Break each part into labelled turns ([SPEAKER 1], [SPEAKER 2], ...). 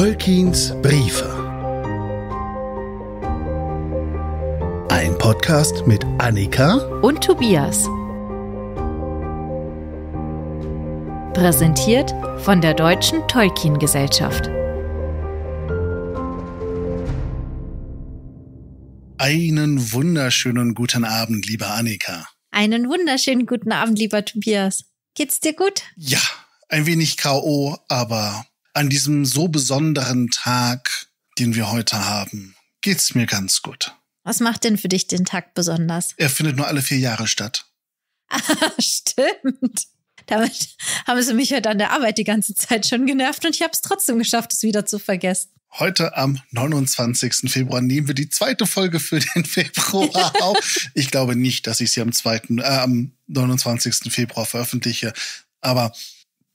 [SPEAKER 1] Tolkiens Briefe. Ein Podcast mit Annika
[SPEAKER 2] und Tobias. Präsentiert von der Deutschen Tolkien
[SPEAKER 1] Gesellschaft. Einen wunderschönen guten Abend, liebe Annika.
[SPEAKER 2] Einen wunderschönen guten Abend, lieber Tobias. Geht's dir gut?
[SPEAKER 1] Ja, ein wenig K.O., aber an diesem so besonderen Tag, den wir heute haben, geht's mir ganz gut.
[SPEAKER 2] Was macht denn für dich den Tag besonders?
[SPEAKER 1] Er findet nur alle vier Jahre statt.
[SPEAKER 2] Ah, stimmt. Damit haben sie mich heute halt an der Arbeit die ganze Zeit schon genervt und ich habe es trotzdem geschafft, es wieder zu vergessen.
[SPEAKER 1] Heute am 29. Februar nehmen wir die zweite Folge für den Februar auf. ich glaube nicht, dass ich sie am, 2., äh, am 29. Februar veröffentliche, aber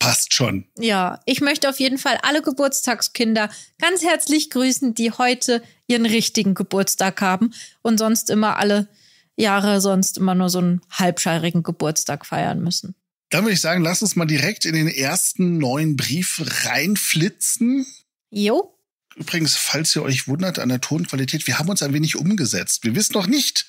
[SPEAKER 1] passt schon.
[SPEAKER 2] Ja, ich möchte auf jeden Fall alle Geburtstagskinder ganz herzlich grüßen, die heute ihren richtigen Geburtstag haben und sonst immer alle Jahre sonst immer nur so einen halbscharigen Geburtstag
[SPEAKER 1] feiern müssen. Dann würde ich sagen, lass uns mal direkt in den ersten neuen Brief reinflitzen. Jo. Übrigens, falls ihr euch wundert an der Tonqualität, wir haben uns ein wenig umgesetzt. Wir wissen noch nicht,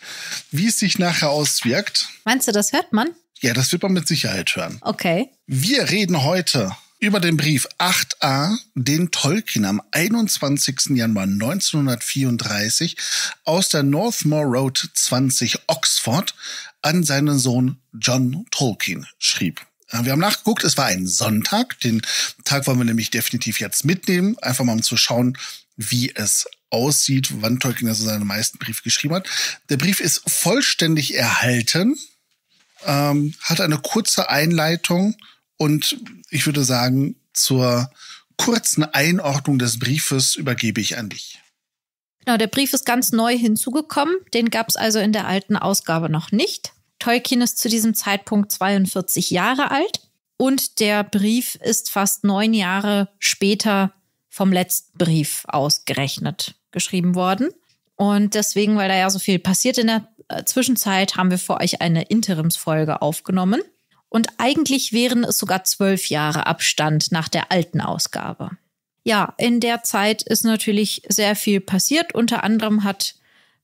[SPEAKER 1] wie es sich nachher auswirkt. Meinst du, das hört man? Ja, das wird man mit Sicherheit hören. Okay. Wir reden heute über den Brief 8a, den Tolkien am 21. Januar 1934 aus der Northmore Road 20 Oxford an seinen Sohn John Tolkien schrieb. Äh, wir haben nachgeguckt, es war ein Sonntag. Den Tag wollen wir nämlich definitiv jetzt mitnehmen, einfach mal um zu schauen, wie es aussieht, wann Tolkien also seine meisten Briefe geschrieben hat. Der Brief ist vollständig erhalten ähm, hat eine kurze Einleitung und ich würde sagen, zur kurzen Einordnung des Briefes übergebe ich an dich.
[SPEAKER 2] Genau, der Brief ist ganz neu hinzugekommen. Den gab es also in der alten Ausgabe noch nicht. Tolkien ist zu diesem Zeitpunkt 42 Jahre alt und der Brief ist fast neun Jahre später vom letzten Brief ausgerechnet geschrieben worden. Und deswegen, weil da ja so viel passiert in der äh, Zwischenzeit, haben wir für euch eine Interimsfolge aufgenommen. Und eigentlich wären es sogar zwölf Jahre Abstand nach der alten Ausgabe. Ja, in der Zeit ist natürlich sehr viel passiert. Unter anderem hat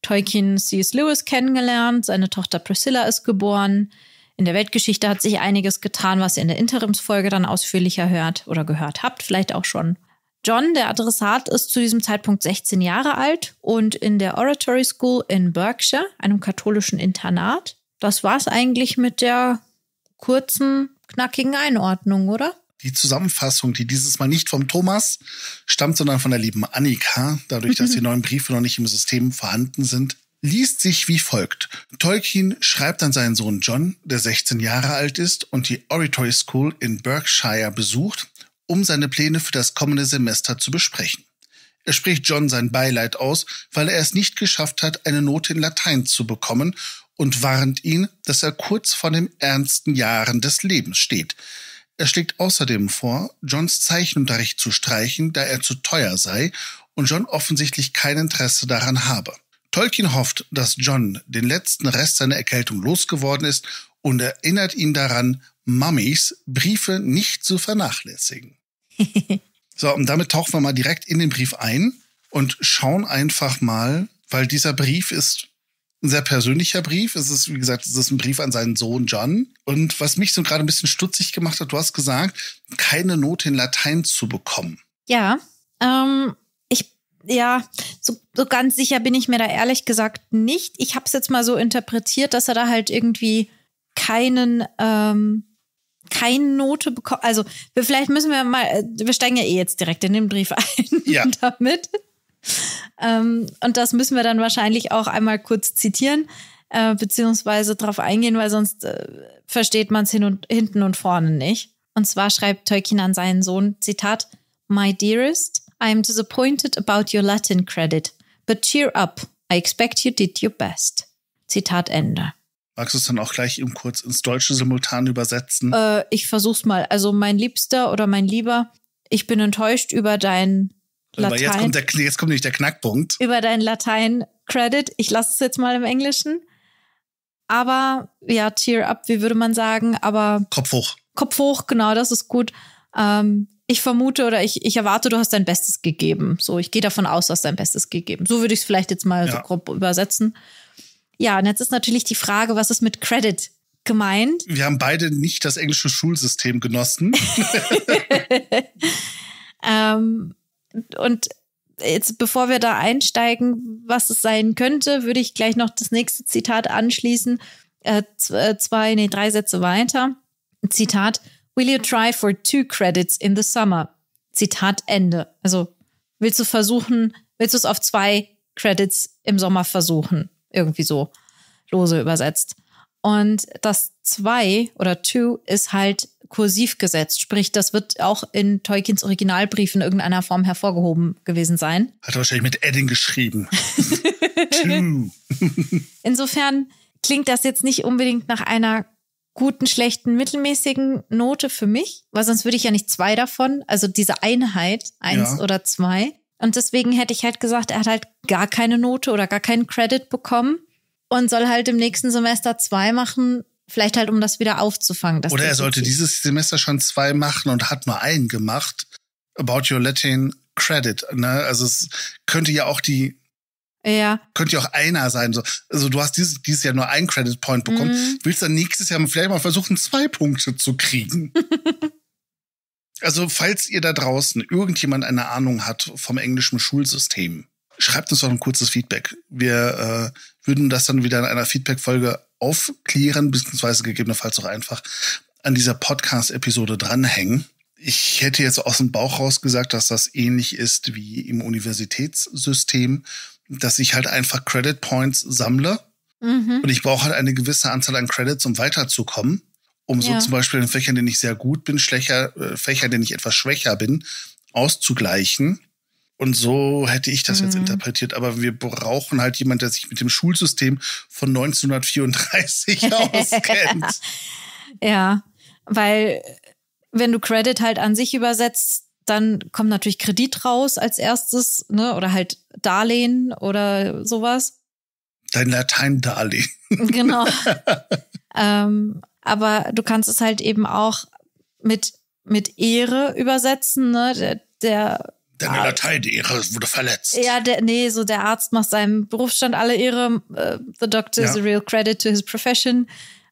[SPEAKER 2] Tolkien C.S. Lewis kennengelernt, seine Tochter Priscilla ist geboren. In der Weltgeschichte hat sich einiges getan, was ihr in der Interimsfolge dann ausführlicher hört oder gehört habt, vielleicht auch schon. John, der Adressat, ist zu diesem Zeitpunkt 16 Jahre alt und in der Oratory School in Berkshire, einem katholischen Internat. Das war's eigentlich mit der kurzen, knackigen Einordnung, oder?
[SPEAKER 1] Die Zusammenfassung, die dieses Mal nicht vom Thomas stammt, sondern von der lieben Annika, dadurch, dass die neuen Briefe noch nicht im System vorhanden sind, liest sich wie folgt. Tolkien schreibt an seinen Sohn John, der 16 Jahre alt ist und die Oratory School in Berkshire besucht, um seine Pläne für das kommende Semester zu besprechen. Er spricht John sein Beileid aus, weil er es nicht geschafft hat, eine Note in Latein zu bekommen und warnt ihn, dass er kurz vor den ernsten Jahren des Lebens steht. Er schlägt außerdem vor, Johns Zeichenunterricht zu streichen, da er zu teuer sei und John offensichtlich kein Interesse daran habe. Tolkien hofft, dass John den letzten Rest seiner Erkältung losgeworden ist und erinnert ihn daran, Mummies Briefe nicht zu vernachlässigen. so, und damit tauchen wir mal direkt in den Brief ein und schauen einfach mal, weil dieser Brief ist ein sehr persönlicher Brief. Es ist, wie gesagt, es ist ein Brief an seinen Sohn John. Und was mich so gerade ein bisschen stutzig gemacht hat, du hast gesagt, keine Note in Latein zu bekommen.
[SPEAKER 2] Ja, ähm, ich, ja, so, so ganz sicher bin ich mir da ehrlich gesagt nicht. Ich habe es jetzt mal so interpretiert, dass er da halt irgendwie keinen, ähm, keine Note bekommen. Also wir, vielleicht müssen wir mal, äh, wir steigen ja eh jetzt direkt in den Brief ein ja. damit. Ähm, und das müssen wir dann wahrscheinlich auch einmal kurz zitieren, äh, beziehungsweise darauf eingehen, weil sonst äh, versteht man es hin und, hinten und vorne nicht. Und zwar schreibt Tolkien an seinen Sohn, Zitat, My dearest, I am disappointed about your Latin credit, but cheer up, I expect you did your best. Zitat Ende.
[SPEAKER 1] Magst du es dann auch gleich eben kurz ins Deutsche simultan übersetzen?
[SPEAKER 2] Äh, ich versuch's mal. Also, mein Liebster oder mein Lieber, ich bin enttäuscht über dein Latein. Aber jetzt kommt, der,
[SPEAKER 1] jetzt kommt nämlich der Knackpunkt.
[SPEAKER 2] Über dein Latein-Credit. Ich lasse es jetzt mal im Englischen. Aber, ja, tear up, wie würde man sagen, aber. Kopf hoch. Kopf hoch, genau, das ist gut. Ähm, ich vermute oder ich, ich erwarte, du hast dein Bestes gegeben. So, ich gehe davon aus, du hast dein Bestes gegeben. So würde ich es vielleicht jetzt mal ja. so grob übersetzen. Ja, und jetzt ist natürlich die Frage, was ist mit Credit gemeint?
[SPEAKER 1] Wir haben beide nicht das englische Schulsystem genossen.
[SPEAKER 2] ähm, und jetzt, bevor wir da einsteigen, was es sein könnte, würde ich gleich noch das nächste Zitat anschließen. Äh, äh, zwei, nee, drei Sätze weiter. Zitat: Will you try for two credits in the summer? Zitat Ende. Also, willst du versuchen, willst du es auf zwei Credits im Sommer versuchen? Irgendwie so lose übersetzt. Und das zwei oder two ist halt kursiv gesetzt. Sprich, das wird auch in Tolkiens Originalbrief in irgendeiner Form hervorgehoben gewesen sein.
[SPEAKER 1] Hat er wahrscheinlich mit Edding geschrieben.
[SPEAKER 2] Insofern klingt das jetzt nicht unbedingt nach einer guten, schlechten, mittelmäßigen Note für mich, weil sonst würde ich ja nicht zwei davon, also diese Einheit, eins ja. oder zwei. Und deswegen hätte ich halt gesagt, er hat halt gar keine Note oder gar keinen Credit bekommen und soll halt im nächsten Semester zwei machen, vielleicht halt, um das wieder aufzufangen. oder er sollte dieses
[SPEAKER 1] Semester schon zwei machen und hat nur einen gemacht. About Your Latin Credit. Ne? Also es könnte ja auch die ja. Könnte ja auch einer sein. also du hast dieses, dieses Jahr nur einen Credit Point bekommen. Mhm. Willst dann nächstes Jahr vielleicht mal versuchen, zwei Punkte zu kriegen. Also, falls ihr da draußen irgendjemand eine Ahnung hat vom englischen Schulsystem, schreibt uns doch ein kurzes Feedback. Wir äh, würden das dann wieder in einer Feedback-Folge aufklären, beziehungsweise gegebenenfalls auch einfach an dieser Podcast-Episode dranhängen. Ich hätte jetzt aus dem Bauch raus gesagt, dass das ähnlich ist wie im Universitätssystem, dass ich halt einfach Credit Points sammle. Mhm. Und ich brauche halt eine gewisse Anzahl an Credits, um weiterzukommen um so ja. zum Beispiel in Fächern, in denen ich sehr gut bin, Schlecher, äh, Fächer, denen ich etwas schwächer bin, auszugleichen. Und so hätte ich das mhm. jetzt interpretiert. Aber wir brauchen halt jemanden, der sich mit dem Schulsystem von 1934 auskennt.
[SPEAKER 2] ja, weil äh, wenn du Credit halt an sich übersetzt, dann kommt natürlich Kredit raus als erstes, ne? Oder halt Darlehen oder sowas.
[SPEAKER 1] Dein Latein Darlehen.
[SPEAKER 2] Genau. ähm, aber du kannst es halt eben auch mit, mit Ehre übersetzen, ne? Der, der
[SPEAKER 1] Deine Datei, die Ehre wurde verletzt. Ja,
[SPEAKER 2] der, nee, so der Arzt macht seinem Berufsstand alle Ehre. Äh, the doctor ja. is a real credit to his profession.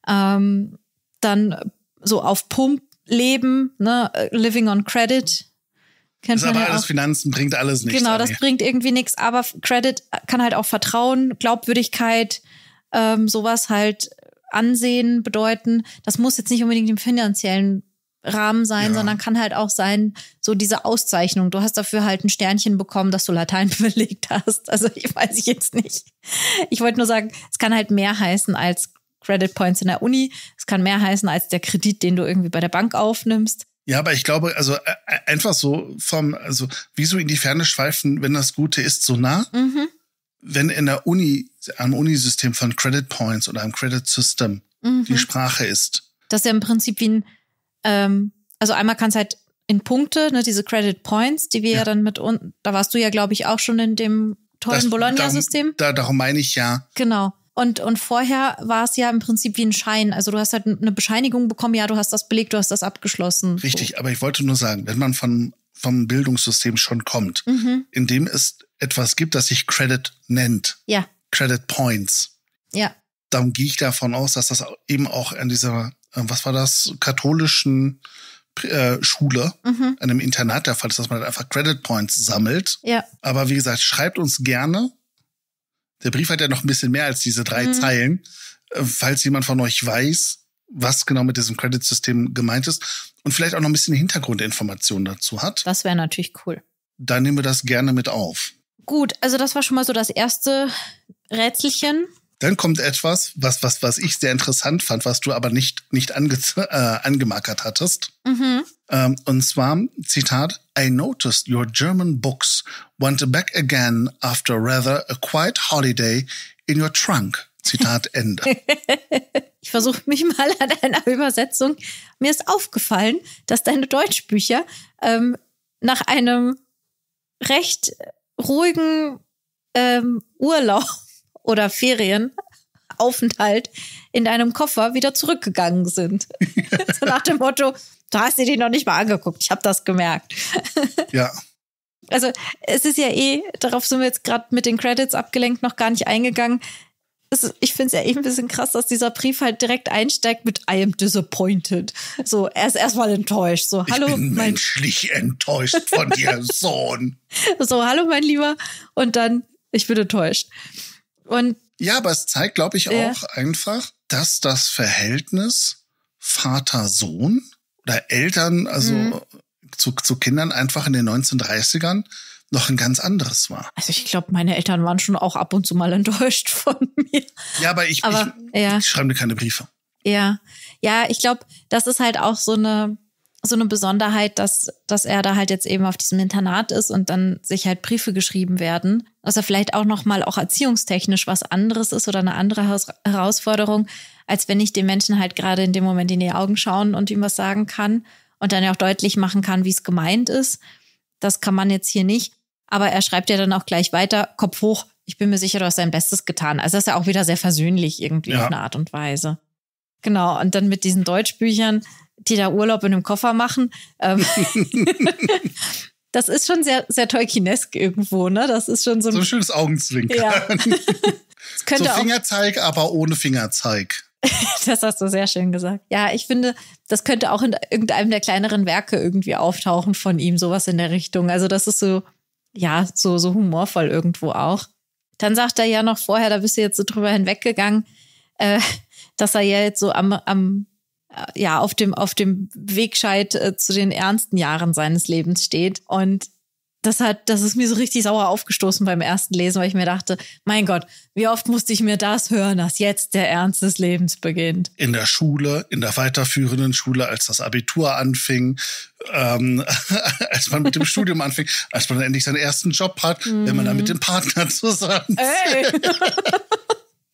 [SPEAKER 2] Ähm, dann so auf Pump leben, ne? Living on Credit. Kennt ist man aber ja alles auch.
[SPEAKER 1] Finanzen bringt alles nichts. Genau, das bringt
[SPEAKER 2] irgendwie nichts, aber Credit kann halt auch Vertrauen, Glaubwürdigkeit, ähm, sowas halt Ansehen bedeuten. Das muss jetzt nicht unbedingt im finanziellen Rahmen sein, ja. sondern kann halt auch sein, so diese Auszeichnung. Du hast dafür halt ein Sternchen bekommen, dass du Latein belegt hast. Also ich weiß ich jetzt nicht. Ich wollte nur sagen, es kann halt mehr heißen als Credit Points in der Uni. Es kann mehr heißen als der Kredit, den du irgendwie bei der Bank aufnimmst.
[SPEAKER 1] Ja, aber ich glaube, also äh, äh, einfach so vom, also wieso in die Ferne schweifen, wenn das Gute ist, so nah. Mhm wenn in der Uni, am Unisystem von Credit Points oder am Credit System mhm. die Sprache ist.
[SPEAKER 2] Das ist ja im Prinzip wie ein, ähm, also einmal kann es halt in Punkte, ne, diese Credit Points, die wir ja, ja dann mit uns, da warst du ja, glaube ich, auch schon in dem tollen Bologna-System.
[SPEAKER 1] Da, darum meine ich ja.
[SPEAKER 2] Genau. Und, und vorher war es ja im Prinzip wie ein Schein. Also du hast halt eine Bescheinigung bekommen, ja, du hast das belegt, du hast das abgeschlossen.
[SPEAKER 1] Richtig, so. aber ich wollte nur sagen, wenn man von, vom Bildungssystem schon kommt, mhm. in dem ist etwas gibt, das sich Credit nennt. Ja. Credit Points. Ja. Dann gehe ich davon aus, dass das eben auch an dieser, äh, was war das, katholischen äh, Schule, mhm. einem Internat der Fall ist, dass man halt einfach Credit Points sammelt. Ja. Aber wie gesagt, schreibt uns gerne. Der Brief hat ja noch ein bisschen mehr als diese drei mhm. Zeilen. Äh, falls jemand von euch weiß, was genau mit diesem Credit-System gemeint ist und vielleicht auch noch ein bisschen Hintergrundinformationen dazu hat. Das wäre natürlich cool. Dann nehmen wir das gerne mit auf.
[SPEAKER 2] Gut, also das war schon mal so das erste Rätselchen.
[SPEAKER 1] Dann kommt etwas, was, was, was ich sehr interessant fand, was du aber nicht, nicht ange äh, angemarkert hattest. Mhm. Ähm, und zwar, Zitat, I noticed your German books went back again after rather a quiet holiday in your trunk. Zitat Ende.
[SPEAKER 2] ich versuche mich mal an einer Übersetzung. Mir ist aufgefallen, dass deine Deutschbücher ähm, nach einem recht ruhigen ähm, Urlaub oder Ferien Aufenthalt in deinem Koffer wieder zurückgegangen sind. so nach dem Motto, du hast dir den noch nicht mal angeguckt, ich habe das gemerkt. ja. Also es ist ja eh, darauf sind wir jetzt gerade mit den Credits abgelenkt, noch gar nicht eingegangen ist, ich finde es ja eben eh ein bisschen krass, dass dieser Brief halt direkt einsteigt mit I am disappointed. So, er ist erstmal enttäuscht. So, hallo. Ich bin mein
[SPEAKER 1] menschlich enttäuscht von dir, Sohn.
[SPEAKER 2] So, hallo, mein Lieber. Und dann, ich bin enttäuscht.
[SPEAKER 1] Und. Ja, aber es zeigt, glaube ich, auch ja. einfach, dass das Verhältnis Vater-Sohn oder Eltern, also mhm. zu, zu Kindern einfach in den 1930ern noch ein ganz anderes war. Also ich glaube, meine Eltern waren schon auch ab und zu mal enttäuscht von mir. Ja, aber ich, aber, ich, ja. ich schreibe mir keine Briefe.
[SPEAKER 2] Ja, ja, ich glaube, das ist halt auch so eine so eine Besonderheit, dass, dass er da halt jetzt eben auf diesem Internat ist und dann sich halt Briefe geschrieben werden. dass er vielleicht auch nochmal auch erziehungstechnisch was anderes ist oder eine andere Herausforderung, als wenn ich den Menschen halt gerade in dem Moment in die Augen schauen und ihm was sagen kann und dann ja auch deutlich machen kann, wie es gemeint ist. Das kann man jetzt hier nicht. Aber er schreibt ja dann auch gleich weiter, Kopf hoch, ich bin mir sicher, du hast dein Bestes getan. Also das ist ja auch wieder sehr versöhnlich irgendwie ja. auf eine Art und Weise. Genau, und dann mit diesen Deutschbüchern, die da Urlaub in einem Koffer machen. Ähm das ist schon sehr, sehr tolkienesk irgendwo, ne? Das ist schon so ein, so ein schönes
[SPEAKER 1] Augenzwinkern. Ja. so Fingerzeig, aber ohne Fingerzeig.
[SPEAKER 2] das hast du sehr schön gesagt. Ja, ich finde, das könnte auch in irgendeinem der kleineren Werke irgendwie auftauchen von ihm, sowas in der Richtung. Also das ist so ja, so, so humorvoll irgendwo auch. Dann sagt er ja noch vorher, da bist du jetzt so drüber hinweggegangen, äh, dass er ja jetzt so am, am äh, ja, auf dem, auf dem Wegscheid äh, zu den ernsten Jahren seines Lebens steht. Und das hat, das ist mir so richtig sauer aufgestoßen beim ersten Lesen, weil ich mir dachte, mein Gott, wie oft musste ich mir das hören, dass jetzt der Ernst des Lebens beginnt?
[SPEAKER 1] In der Schule, in der weiterführenden Schule, als das Abitur anfing, ähm, als man mit dem Studium anfängt, als man endlich seinen ersten Job hat, mhm. wenn man dann mit mhm. dem Partner zusammen hey.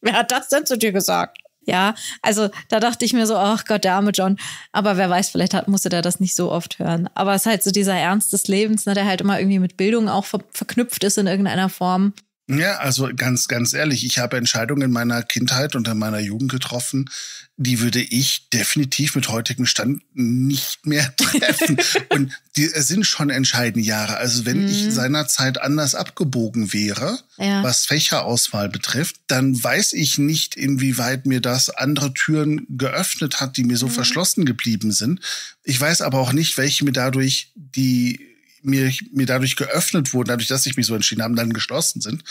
[SPEAKER 2] Wer hat das denn zu dir gesagt? Ja, also da dachte ich mir so, ach Gott, der arme John. Aber wer weiß, vielleicht hat, musste der das nicht so oft hören. Aber es ist halt so dieser Ernst des Lebens, ne, der halt immer irgendwie mit Bildung auch ver verknüpft ist in irgendeiner Form.
[SPEAKER 1] Ja, also ganz, ganz ehrlich, ich habe Entscheidungen in meiner Kindheit und in meiner Jugend getroffen, die würde ich definitiv mit heutigem Stand nicht mehr treffen. und die es sind schon entscheidende Jahre. Also wenn mhm. ich seinerzeit anders abgebogen wäre, ja. was Fächerauswahl betrifft, dann weiß ich nicht, inwieweit mir das andere Türen geöffnet hat, die mir so mhm. verschlossen geblieben sind. Ich weiß aber auch nicht, welche mir dadurch die mir, mir dadurch geöffnet wurden, dadurch, dass ich mich so entschieden habe, dann geschlossen sind.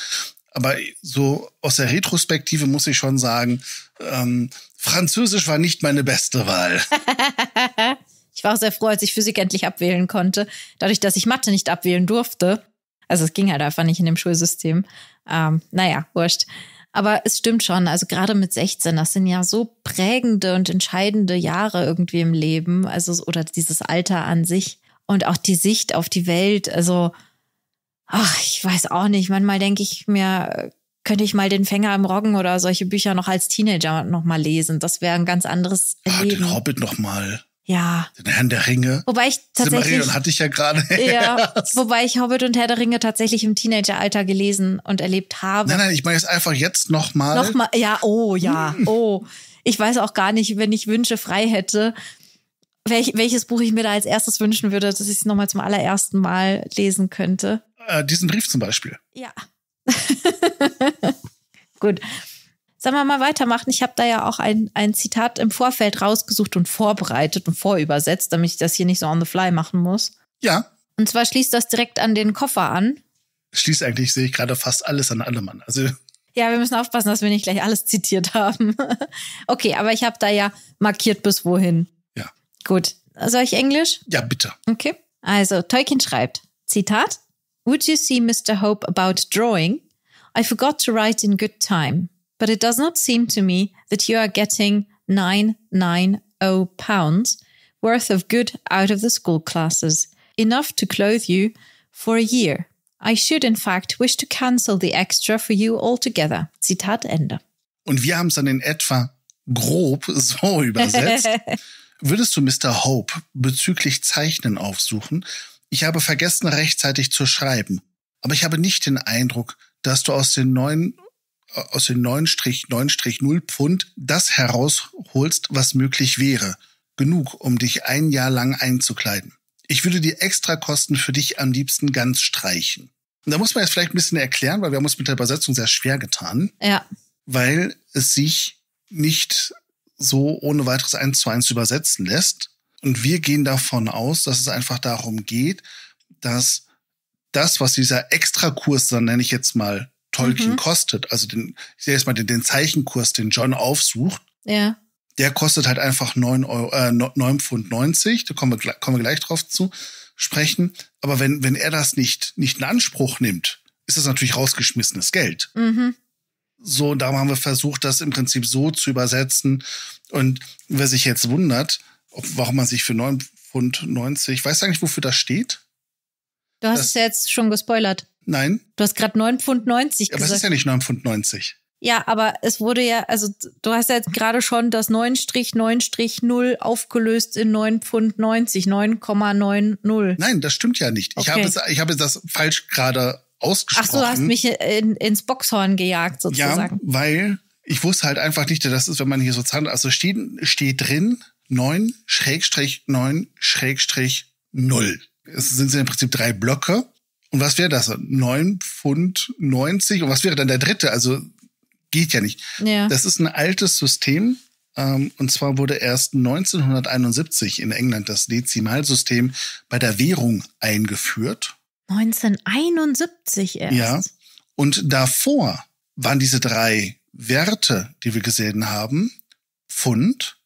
[SPEAKER 1] Aber so aus der Retrospektive muss ich schon sagen, ähm, Französisch war nicht meine beste Wahl.
[SPEAKER 2] ich war auch sehr froh, als ich Physik endlich abwählen konnte. Dadurch, dass ich Mathe nicht abwählen durfte. Also es ging halt einfach nicht in dem Schulsystem. Ähm, naja, wurscht. Aber es stimmt schon, also gerade mit 16, das sind ja so prägende und entscheidende Jahre irgendwie im Leben, also oder dieses Alter an sich und auch die Sicht auf die Welt. Also, ach, ich weiß auch nicht. Manchmal denke ich mir, könnte ich mal den Fänger im Roggen oder solche Bücher noch als Teenager noch mal lesen. Das wäre ein ganz anderes
[SPEAKER 1] ach, Den Hobbit noch mal. Ja. Den Herrn der Ringe.
[SPEAKER 2] Wobei ich tatsächlich. Silmarillion
[SPEAKER 1] hatte ich ja gerade. Ja,
[SPEAKER 2] wobei ich Hobbit und Herr der Ringe tatsächlich im Teenageralter gelesen und erlebt habe. Nein, nein,
[SPEAKER 1] ich meine es einfach jetzt nochmal. Nochmal,
[SPEAKER 2] ja, oh, ja, hm. oh. Ich weiß auch gar nicht, wenn ich Wünsche frei hätte, welch, welches Buch ich mir da als erstes wünschen würde, dass ich es nochmal zum allerersten Mal lesen könnte.
[SPEAKER 1] Äh, diesen Brief zum Beispiel. Ja.
[SPEAKER 2] Gut. Sollen wir mal weitermachen? Ich habe da ja auch ein, ein Zitat im Vorfeld rausgesucht und vorbereitet und vorübersetzt, damit ich das hier nicht so on the fly machen muss. Ja. Und zwar schließt das direkt an den Koffer an.
[SPEAKER 1] Schließt eigentlich, sehe ich gerade fast alles an allem an. Also
[SPEAKER 2] ja, wir müssen aufpassen, dass wir nicht gleich alles zitiert haben. okay, aber ich habe da ja markiert bis wohin. Gut. Soll ich Englisch? Ja, bitte. Okay. Also, Tolkien schreibt, Zitat, Would you see Mr. Hope about drawing? I forgot to write in good time, but it does not seem to me that you are getting 990 pounds worth of good out of the school classes, enough to clothe you for a year. I should in fact wish to cancel the extra for you altogether. Zitat
[SPEAKER 1] Ende. Und wir haben es dann in etwa grob so übersetzt. Würdest du Mr. Hope bezüglich Zeichnen aufsuchen? Ich habe vergessen, rechtzeitig zu schreiben, aber ich habe nicht den Eindruck, dass du aus den neuen äh, aus den 9-9-0 Pfund das herausholst, was möglich wäre. Genug, um dich ein Jahr lang einzukleiden. Ich würde die Extrakosten für dich am liebsten ganz streichen. Und da muss man jetzt vielleicht ein bisschen erklären, weil wir haben uns mit der Übersetzung sehr schwer getan. Ja. Weil es sich nicht so ohne weiteres eins zu eins übersetzen lässt. Und wir gehen davon aus, dass es einfach darum geht, dass das, was dieser Extrakurs, dann nenne ich jetzt mal Tolkien mhm. kostet, also den, ich sehe jetzt mal den, den, Zeichenkurs, den John aufsucht, ja. der kostet halt einfach neun Euro, äh, 9 Pfund 90, da kommen wir, kommen wir gleich drauf zu sprechen. Aber wenn, wenn er das nicht, nicht in Anspruch nimmt, ist das natürlich rausgeschmissenes Geld. Mhm. So, und darum haben wir versucht, das im Prinzip so zu übersetzen. Und wer sich jetzt wundert, warum man sich für 9 Pfund 90, weißt du eigentlich, wofür das steht?
[SPEAKER 2] Du hast das, es ja jetzt schon gespoilert. Nein. Du hast gerade 9 Pfund 90 ja, gesagt. Aber es ist ja nicht
[SPEAKER 1] 9 Pfund 90.
[SPEAKER 2] Ja, aber es wurde ja, also du hast ja jetzt gerade schon das 9-9-0 aufgelöst in 9 Pfund 90, 9,90.
[SPEAKER 1] Nein, das stimmt ja nicht. Okay. Ich, habe, ich habe das falsch gerade ausgesprochen. Ach du hast mich
[SPEAKER 2] in, ins Boxhorn gejagt sozusagen. Ja,
[SPEAKER 1] weil ich wusste halt einfach nicht, das ist, wenn man hier so zahlt, also steht, steht drin 9 Schrägstrich 9 Schrägstrich 0. Es sind im Prinzip drei Blöcke. Und was wäre das? 9 Pfund 90. Und was wäre dann der dritte? Also geht ja nicht. Ja. Das ist ein altes System. Ähm, und zwar wurde erst 1971 in England das Dezimalsystem bei der Währung eingeführt. 1971 erst. Ja. Und davor waren diese drei Werte, die wir gesehen haben, Pfund,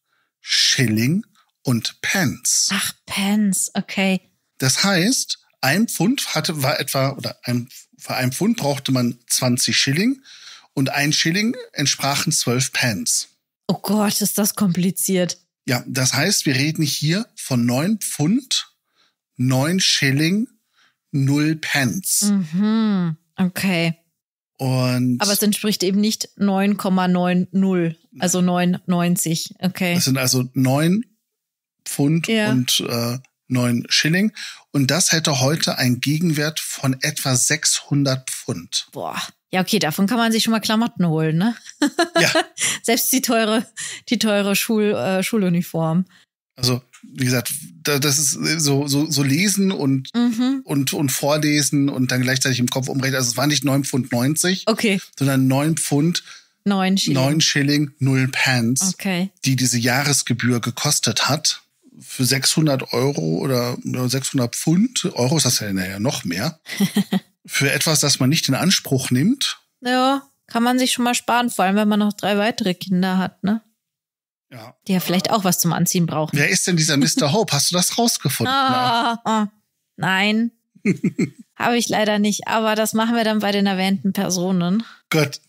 [SPEAKER 1] Schilling und Pence. Ach, Pence, okay. Das heißt, ein Pfund hatte, war etwa, oder ein, für ein Pfund brauchte man 20 Schilling und ein Schilling entsprachen 12 Pence. Oh Gott, ist das kompliziert. Ja, das heißt, wir reden hier von 9 Pfund, 9 Schilling null Pence.
[SPEAKER 2] Mhm. Okay.
[SPEAKER 1] Und Aber es
[SPEAKER 2] entspricht eben nicht 9,90, also 9,90. Okay. Das
[SPEAKER 1] sind also 9 Pfund ja. und äh, 9 Schilling. Und das hätte heute einen Gegenwert von etwa 600 Pfund. Boah.
[SPEAKER 2] Ja, okay, davon kann man sich schon mal Klamotten holen, ne? Ja. Selbst die teure, die teure Schul, äh, Schuluniform.
[SPEAKER 1] Also wie gesagt, das ist äh, so, so, so lesen und, mhm. und, und vorlesen und dann gleichzeitig im Kopf umrechnen. Also es war nicht 9 Pfund 90, okay. sondern 9 Pfund
[SPEAKER 2] 9 Schilling. 9
[SPEAKER 1] Schilling 0 Pence, okay. die diese Jahresgebühr gekostet hat. Für 600 Euro oder 600 Pfund, Euro ist das ja naja noch mehr, für etwas, das man nicht in Anspruch nimmt.
[SPEAKER 2] Ja, kann man sich schon mal sparen, vor allem wenn man noch drei weitere Kinder hat, ne? Ja. Die ja vielleicht auch was zum Anziehen brauchen.
[SPEAKER 1] Wer ist denn dieser Mr. Hope? Hast du das rausgefunden?
[SPEAKER 2] Oh, oh, nein. Ah, ah. Habe ich leider nicht, aber das machen wir dann bei den erwähnten Personen. Gut.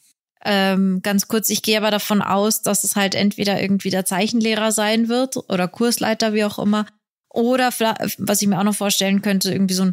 [SPEAKER 2] Ähm, ganz kurz, ich gehe aber davon aus, dass es halt entweder irgendwie der Zeichenlehrer sein wird oder Kursleiter, wie auch immer. Oder was ich mir auch noch vorstellen könnte, irgendwie so ein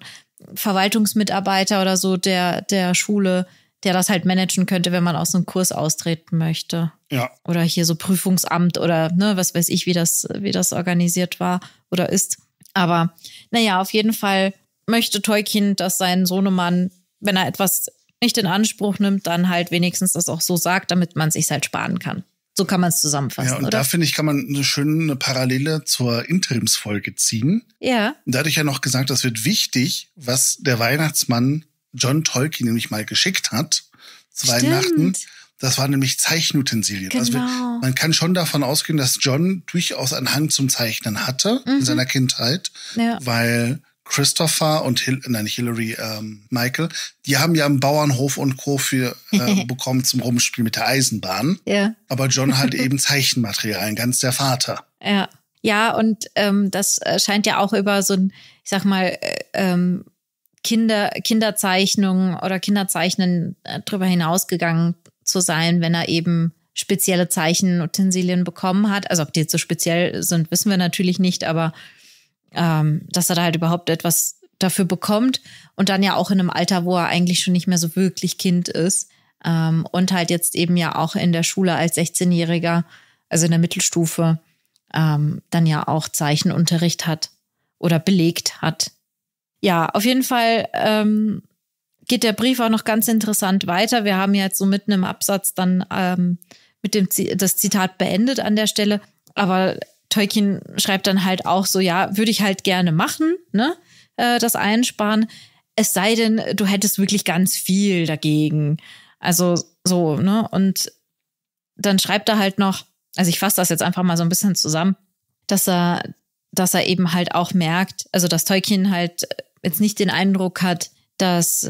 [SPEAKER 2] Verwaltungsmitarbeiter oder so der, der Schule, der das halt managen könnte, wenn man aus einem Kurs austreten möchte. Ja. Oder hier so Prüfungsamt oder ne, was weiß ich, wie das, wie das organisiert war oder ist. Aber naja, auf jeden Fall möchte Tolkien, dass sein Sohnemann, wenn er etwas nicht in Anspruch nimmt, dann halt wenigstens das auch so sagt, damit man es sich halt sparen kann. So kann man es zusammenfassen.
[SPEAKER 1] Ja, und oder? da finde ich, kann man eine schöne Parallele zur Interimsfolge ziehen. Ja. Und dadurch ja noch gesagt, das wird wichtig, was der Weihnachtsmann John Tolkien nämlich mal geschickt hat zu Stimmt. Weihnachten. Das war nämlich Zeichenutensilien. Also genau. Also man kann schon davon ausgehen, dass John durchaus einen Hang zum Zeichnen hatte mhm. in seiner Kindheit, ja. weil Christopher und Hil nein, nicht Hillary, ähm, Michael, die haben ja einen Bauernhof und Co. Für, äh, bekommen zum Rumspiel mit der Eisenbahn. Ja. Aber John hat eben Zeichenmaterialien, ganz der Vater.
[SPEAKER 2] Ja. Ja, und ähm, das äh, scheint ja auch über so ein, ich sag mal, äh, ähm, Kinder, Kinderzeichnungen oder Kinderzeichnen äh, darüber hinausgegangen zu sein, wenn er eben spezielle Zeichenutensilien bekommen hat. Also ob die jetzt so speziell sind, wissen wir natürlich nicht, aber ähm, dass er da halt überhaupt etwas dafür bekommt und dann ja auch in einem Alter, wo er eigentlich schon nicht mehr so wirklich Kind ist ähm, und halt jetzt eben ja auch in der Schule als 16-Jähriger, also in der Mittelstufe, ähm, dann ja auch Zeichenunterricht hat oder belegt hat ja, auf jeden Fall ähm, geht der Brief auch noch ganz interessant weiter. Wir haben ja jetzt so mitten im Absatz dann ähm, mit dem Z das Zitat beendet an der Stelle, aber Tolkien schreibt dann halt auch so, ja, würde ich halt gerne machen, ne, äh, das Einsparen. Es sei denn, du hättest wirklich ganz viel dagegen. Also so, ne? Und dann schreibt er halt noch, also ich fasse das jetzt einfach mal so ein bisschen zusammen, dass er, dass er eben halt auch merkt, also dass Tolkien halt jetzt nicht den Eindruck hat, dass,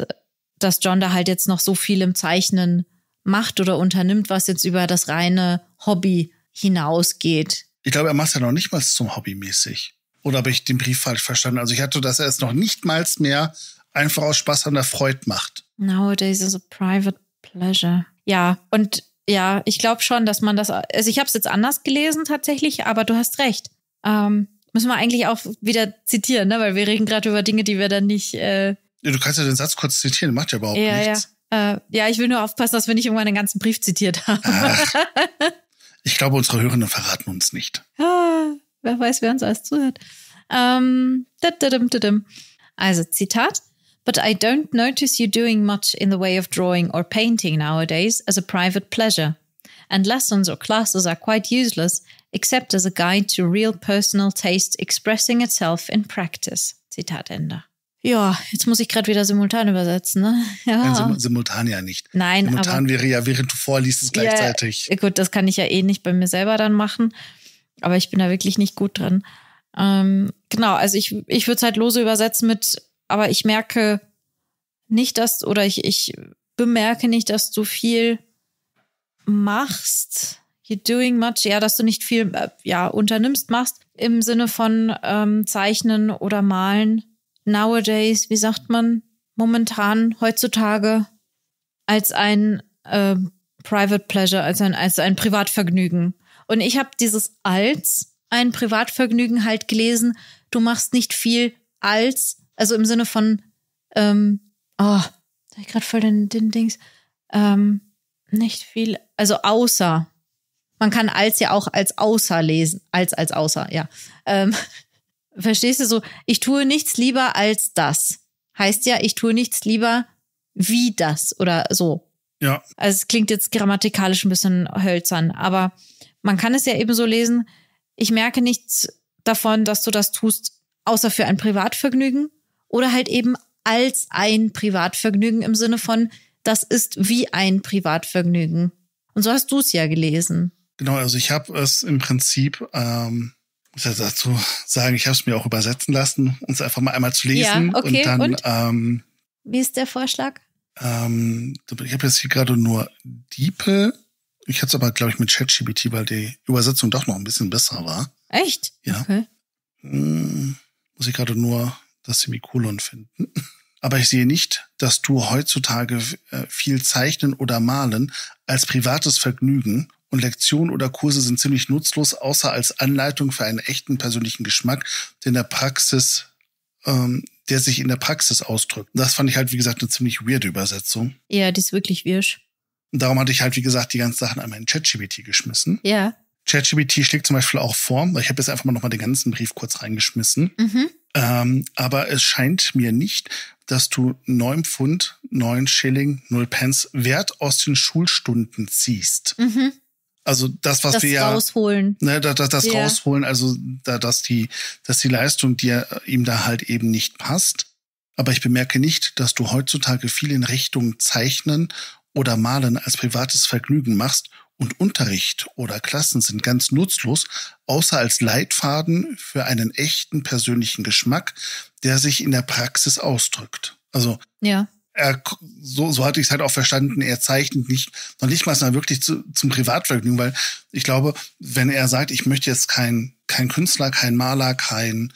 [SPEAKER 2] dass John da halt jetzt noch so viel im Zeichnen macht oder unternimmt, was jetzt über das reine Hobby hinausgeht.
[SPEAKER 1] Ich glaube, er macht es ja noch nicht mal zum Hobby mäßig. Oder habe ich den Brief falsch verstanden? Also ich hatte, dass er es noch nicht mal mehr einfach aus Spaß an der Freude macht.
[SPEAKER 2] Nowadays is a private pleasure. Ja, und ja, ich glaube schon, dass man das. Also ich habe es jetzt anders gelesen tatsächlich, aber du hast recht. Ähm, Müssen wir eigentlich auch wieder zitieren, ne? weil wir reden gerade über Dinge, die wir dann nicht. Äh
[SPEAKER 1] du kannst ja den Satz kurz zitieren, macht ja überhaupt ja, nichts.
[SPEAKER 2] Ja. Äh, ja, ich will nur aufpassen, dass wir nicht irgendwann den ganzen Brief zitiert haben. Ach,
[SPEAKER 1] ich glaube, unsere Hörenden verraten uns nicht.
[SPEAKER 2] Ah, wer weiß, wer uns alles zuhört. Ähm, also, Zitat. But I don't notice you doing much in the way of drawing or painting nowadays as a private pleasure. And lessons or classes are quite useless except as a guide to real personal taste expressing itself in practice. Zitat Ende. Ja, jetzt muss ich gerade wieder simultan übersetzen, ne? Ja. Sim
[SPEAKER 1] simultan ja nicht. Nein, simultan aber, wäre ja, während du vorliest es gleichzeitig. Ja,
[SPEAKER 2] gut, das kann ich ja eh nicht bei mir selber dann machen, aber ich bin da wirklich nicht gut drin. Ähm, genau, also ich, ich würde es halt lose übersetzen mit, aber ich merke nicht, dass, oder ich, ich bemerke nicht, dass du viel machst you're doing much, ja, dass du nicht viel äh, ja, unternimmst, machst im Sinne von ähm, Zeichnen oder Malen. Nowadays, wie sagt man, momentan, heutzutage, als ein äh, Private Pleasure, als ein, als ein Privatvergnügen. Und ich habe dieses als ein Privatvergnügen halt gelesen, du machst nicht viel als, also im Sinne von, ähm, oh, da ich gerade voll den, den Dings, ähm, nicht viel, also außer, man kann als ja auch als außer lesen. Als, als außer, ja. Ähm, verstehst du so? Ich tue nichts lieber als das. Heißt ja, ich tue nichts lieber wie das oder so. Ja. Also es klingt jetzt grammatikalisch ein bisschen hölzern, aber man kann es ja eben so lesen. Ich merke nichts davon, dass du das tust, außer für ein Privatvergnügen oder halt eben als ein Privatvergnügen im Sinne von, das ist wie ein Privatvergnügen. Und so hast du es ja gelesen.
[SPEAKER 1] Genau, also ich habe es im Prinzip, ähm, muss ja dazu sagen, ich habe es mir auch übersetzen lassen, uns einfach mal einmal zu lesen. Ja, okay. Und dann, und? Ähm,
[SPEAKER 2] wie ist der Vorschlag?
[SPEAKER 1] Ähm, ich habe jetzt hier gerade nur Diepel. Ich hatte es aber, glaube ich, mit ChatGPT, weil die Übersetzung doch noch ein bisschen besser war. Echt? Ja. Okay. Hm, muss ich gerade nur das Semikolon finden. Aber ich sehe nicht, dass du heutzutage äh, viel zeichnen oder malen als privates Vergnügen und Lektionen oder Kurse sind ziemlich nutzlos, außer als Anleitung für einen echten persönlichen Geschmack, der in der Praxis, ähm, der sich in der Praxis ausdrückt. das fand ich halt, wie gesagt, eine ziemlich weird Übersetzung.
[SPEAKER 2] Ja, die ist wirklich wirsch.
[SPEAKER 1] Und darum hatte ich halt, wie gesagt, die ganzen Sachen einmal in ChatGPT geschmissen. Ja. ChatGPT schlägt zum Beispiel auch vor, ich habe jetzt einfach mal nochmal den ganzen Brief kurz reingeschmissen. Mhm. Ähm, aber es scheint mir nicht, dass du neun Pfund, neun Schilling, null Pence Wert aus den Schulstunden ziehst. Mhm. Also das, was das wir ja
[SPEAKER 2] rausholen.
[SPEAKER 1] Ne, das, das, das ja. rausholen, also da, dass die, dass die Leistung dir äh, ihm da halt eben nicht passt. Aber ich bemerke nicht, dass du heutzutage viel in Richtung Zeichnen oder Malen als privates Vergnügen machst und Unterricht oder Klassen sind ganz nutzlos, außer als Leitfaden für einen echten persönlichen Geschmack, der sich in der Praxis ausdrückt. Also ja er, äh, so, so hatte ich es halt auch verstanden, er zeichnet nicht, noch nicht mal wirklich zu, zum Privatvergnügen, weil ich glaube, wenn er sagt, ich möchte jetzt kein, kein Künstler, kein Maler, kein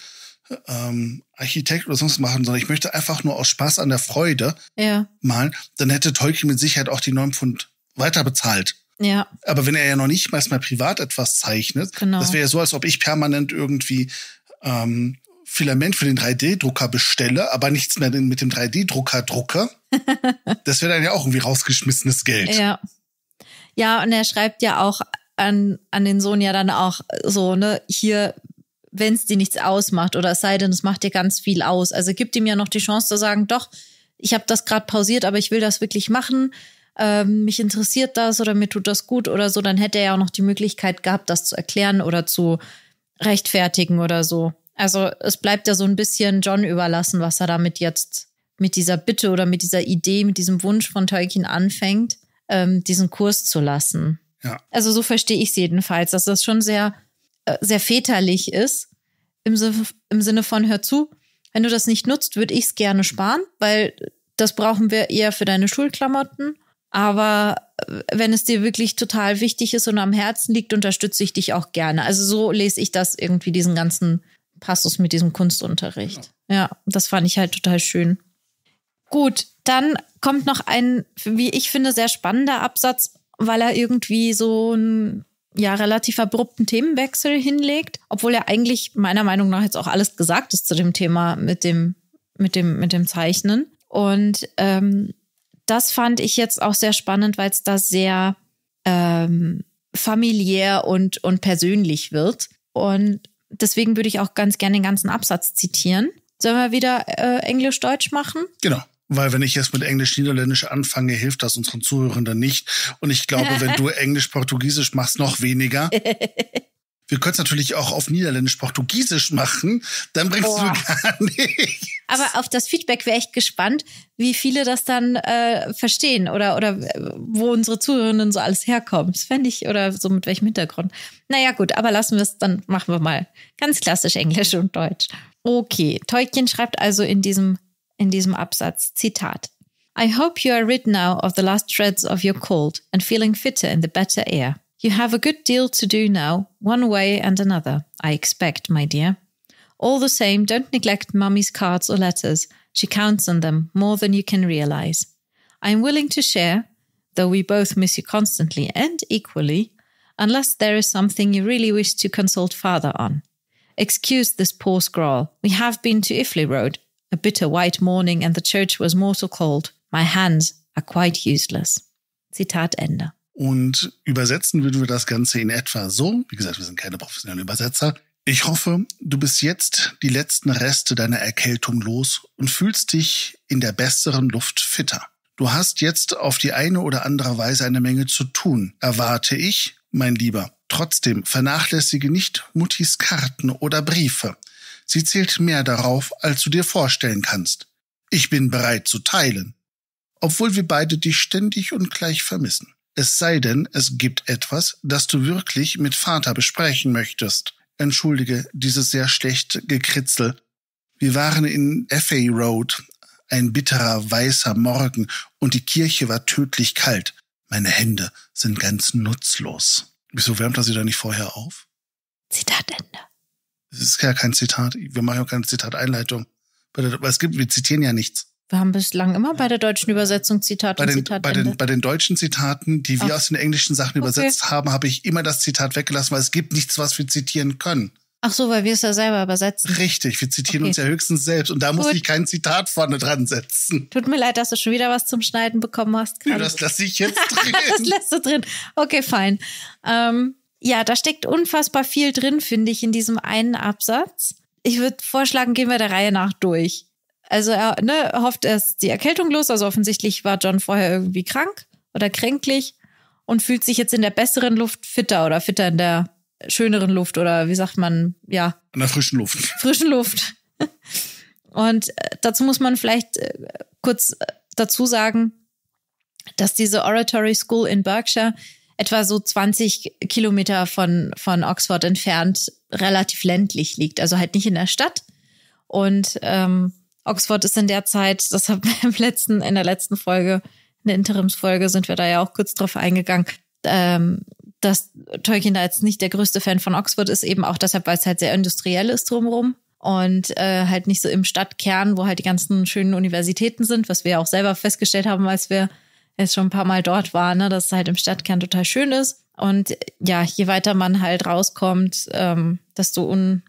[SPEAKER 1] ähm, Architekt oder sonst machen, sondern ich möchte einfach nur aus Spaß an der Freude ja. malen, dann hätte Tolkien mit Sicherheit auch die 9 Pfund weiter bezahlt. Ja. Aber wenn er ja noch nicht mal privat etwas zeichnet, genau. das wäre ja so, als ob ich permanent irgendwie ähm, Filament für den 3D-Drucker bestelle, aber nichts mehr mit dem 3D-Drucker drucke, das wäre dann ja auch irgendwie rausgeschmissenes Geld.
[SPEAKER 2] Ja. Ja, und er schreibt ja auch an, an den Sohn ja dann auch so, ne, hier, wenn es dir nichts ausmacht oder es sei denn, es macht dir ganz viel aus. Also gibt ihm ja noch die Chance zu sagen, doch, ich habe das gerade pausiert, aber ich will das wirklich machen. Ähm, mich interessiert das oder mir tut das gut oder so, dann hätte er ja auch noch die Möglichkeit gehabt, das zu erklären oder zu rechtfertigen oder so. Also es bleibt ja so ein bisschen John überlassen, was er damit jetzt mit dieser Bitte oder mit dieser Idee, mit diesem Wunsch von Tolkien anfängt, ähm, diesen Kurs zu lassen. Ja. Also so verstehe ich es jedenfalls, dass das schon sehr, äh, sehr väterlich ist. Im, Im Sinne von, hör zu, wenn du das nicht nutzt, würde ich es gerne sparen, weil das brauchen wir eher für deine Schulklamotten. Aber äh, wenn es dir wirklich total wichtig ist und am Herzen liegt, unterstütze ich dich auch gerne. Also so lese ich das irgendwie, diesen ganzen passt es mit diesem Kunstunterricht. Ja. Genau. ja, das fand ich halt total schön. Gut, dann kommt noch ein, wie ich finde, sehr spannender Absatz, weil er irgendwie so ein ja, relativ abrupten Themenwechsel hinlegt, obwohl er eigentlich meiner Meinung nach jetzt auch alles gesagt ist zu dem Thema mit dem, mit dem, mit dem Zeichnen. Und ähm, das fand ich jetzt auch sehr spannend, weil es da sehr ähm, familiär und, und persönlich wird. Und deswegen würde ich auch ganz gerne den ganzen Absatz zitieren. Sollen wir wieder äh, Englisch-Deutsch machen?
[SPEAKER 1] Genau. Weil wenn ich jetzt mit Englisch-Niederländisch anfange, hilft das unseren Zuhörern dann nicht. Und ich glaube, wenn du Englisch-Portugiesisch machst, noch weniger. wir können es natürlich auch auf Niederländisch-Portugiesisch machen, dann bringst Boah. du gar nichts.
[SPEAKER 2] Aber auf das Feedback wäre ich gespannt, wie viele das dann äh, verstehen oder, oder äh, wo unsere Zuhörenden so alles herkommen. Das fände ich, oder so mit welchem Hintergrund. Naja, gut, aber lassen wir es, dann machen wir mal ganz klassisch Englisch und Deutsch. Okay, Teutchen schreibt also in diesem, in diesem Absatz, Zitat. I hope you are rid now of the last shreds of your cold and feeling fitter in the better air. You have a good deal to do now, one way and another, I expect, my dear. All the same, don't neglect Mummy's cards or letters. She counts on them more than you can realize. I am willing to share, though we both miss you constantly and equally, unless there is something you really wish to consult Father on. Excuse this poor scrawl. We have been to Ifley Road, a bitter white morning, and the church was mortal cold. My hands are quite useless. Zitat Ende.
[SPEAKER 1] Und übersetzen würden wir das Ganze in etwa so. Wie gesagt, wir sind keine professionellen Übersetzer. Ich hoffe, du bist jetzt die letzten Reste deiner Erkältung los und fühlst dich in der besseren Luft fitter. Du hast jetzt auf die eine oder andere Weise eine Menge zu tun, erwarte ich, mein Lieber. Trotzdem vernachlässige nicht Muttis Karten oder Briefe. Sie zählt mehr darauf, als du dir vorstellen kannst. Ich bin bereit zu teilen, obwohl wir beide dich ständig und gleich vermissen. Es sei denn, es gibt etwas, das du wirklich mit Vater besprechen möchtest. Entschuldige dieses sehr schlechte Gekritzel. Wir waren in F.A. Road, ein bitterer weißer Morgen, und die Kirche war tödlich kalt. Meine Hände sind ganz nutzlos. Wieso wärmt er sie da nicht vorher auf? Zitat Ende. Es ist ja kein Zitat. Wir machen ja keine Zitateinleitung. Es gibt, wir zitieren ja nichts. Wir haben bislang
[SPEAKER 2] immer bei der deutschen Übersetzung Zitat bei und den, Zitat. Bei den,
[SPEAKER 1] bei den deutschen Zitaten, die wir Ach. aus den englischen Sachen übersetzt haben, habe ich immer das Zitat weggelassen, weil es gibt nichts, was wir zitieren können. Ach so, weil wir es ja selber übersetzen. Richtig, wir zitieren okay. uns ja höchstens selbst und da Gut. muss ich kein Zitat vorne dran setzen. Tut
[SPEAKER 2] mir leid, dass du schon wieder was zum Schneiden bekommen hast. Ja, das lasse ich jetzt drin. das lässt du drin. Okay, fein. Ähm, ja, da steckt unfassbar viel drin, finde ich, in diesem einen Absatz. Ich würde vorschlagen, gehen wir der Reihe nach durch. Also er ne, hofft erst die Erkältung los. Also offensichtlich war John vorher irgendwie krank oder kränklich und fühlt sich jetzt in der besseren Luft fitter oder fitter in der schöneren Luft oder wie sagt man, ja.
[SPEAKER 1] An der frischen Luft.
[SPEAKER 2] Frischen Luft. Und äh, dazu muss man vielleicht äh, kurz äh, dazu sagen, dass diese Oratory School in Berkshire etwa so 20 Kilometer von, von Oxford entfernt relativ ländlich liegt, also halt nicht in der Stadt. Und ähm, Oxford ist in der Zeit, das haben wir im letzten, in der letzten Folge, in der Interimsfolge, sind wir da ja auch kurz drauf eingegangen, ähm, dass Tolkien da jetzt nicht der größte Fan von Oxford ist, eben auch deshalb, weil es halt sehr industriell ist drumherum und äh, halt nicht so im Stadtkern, wo halt die ganzen schönen Universitäten sind, was wir ja auch selber festgestellt haben, als wir jetzt schon ein paar Mal dort waren, ne, dass es halt im Stadtkern total schön ist. Und ja, je weiter man halt rauskommt, ähm, desto un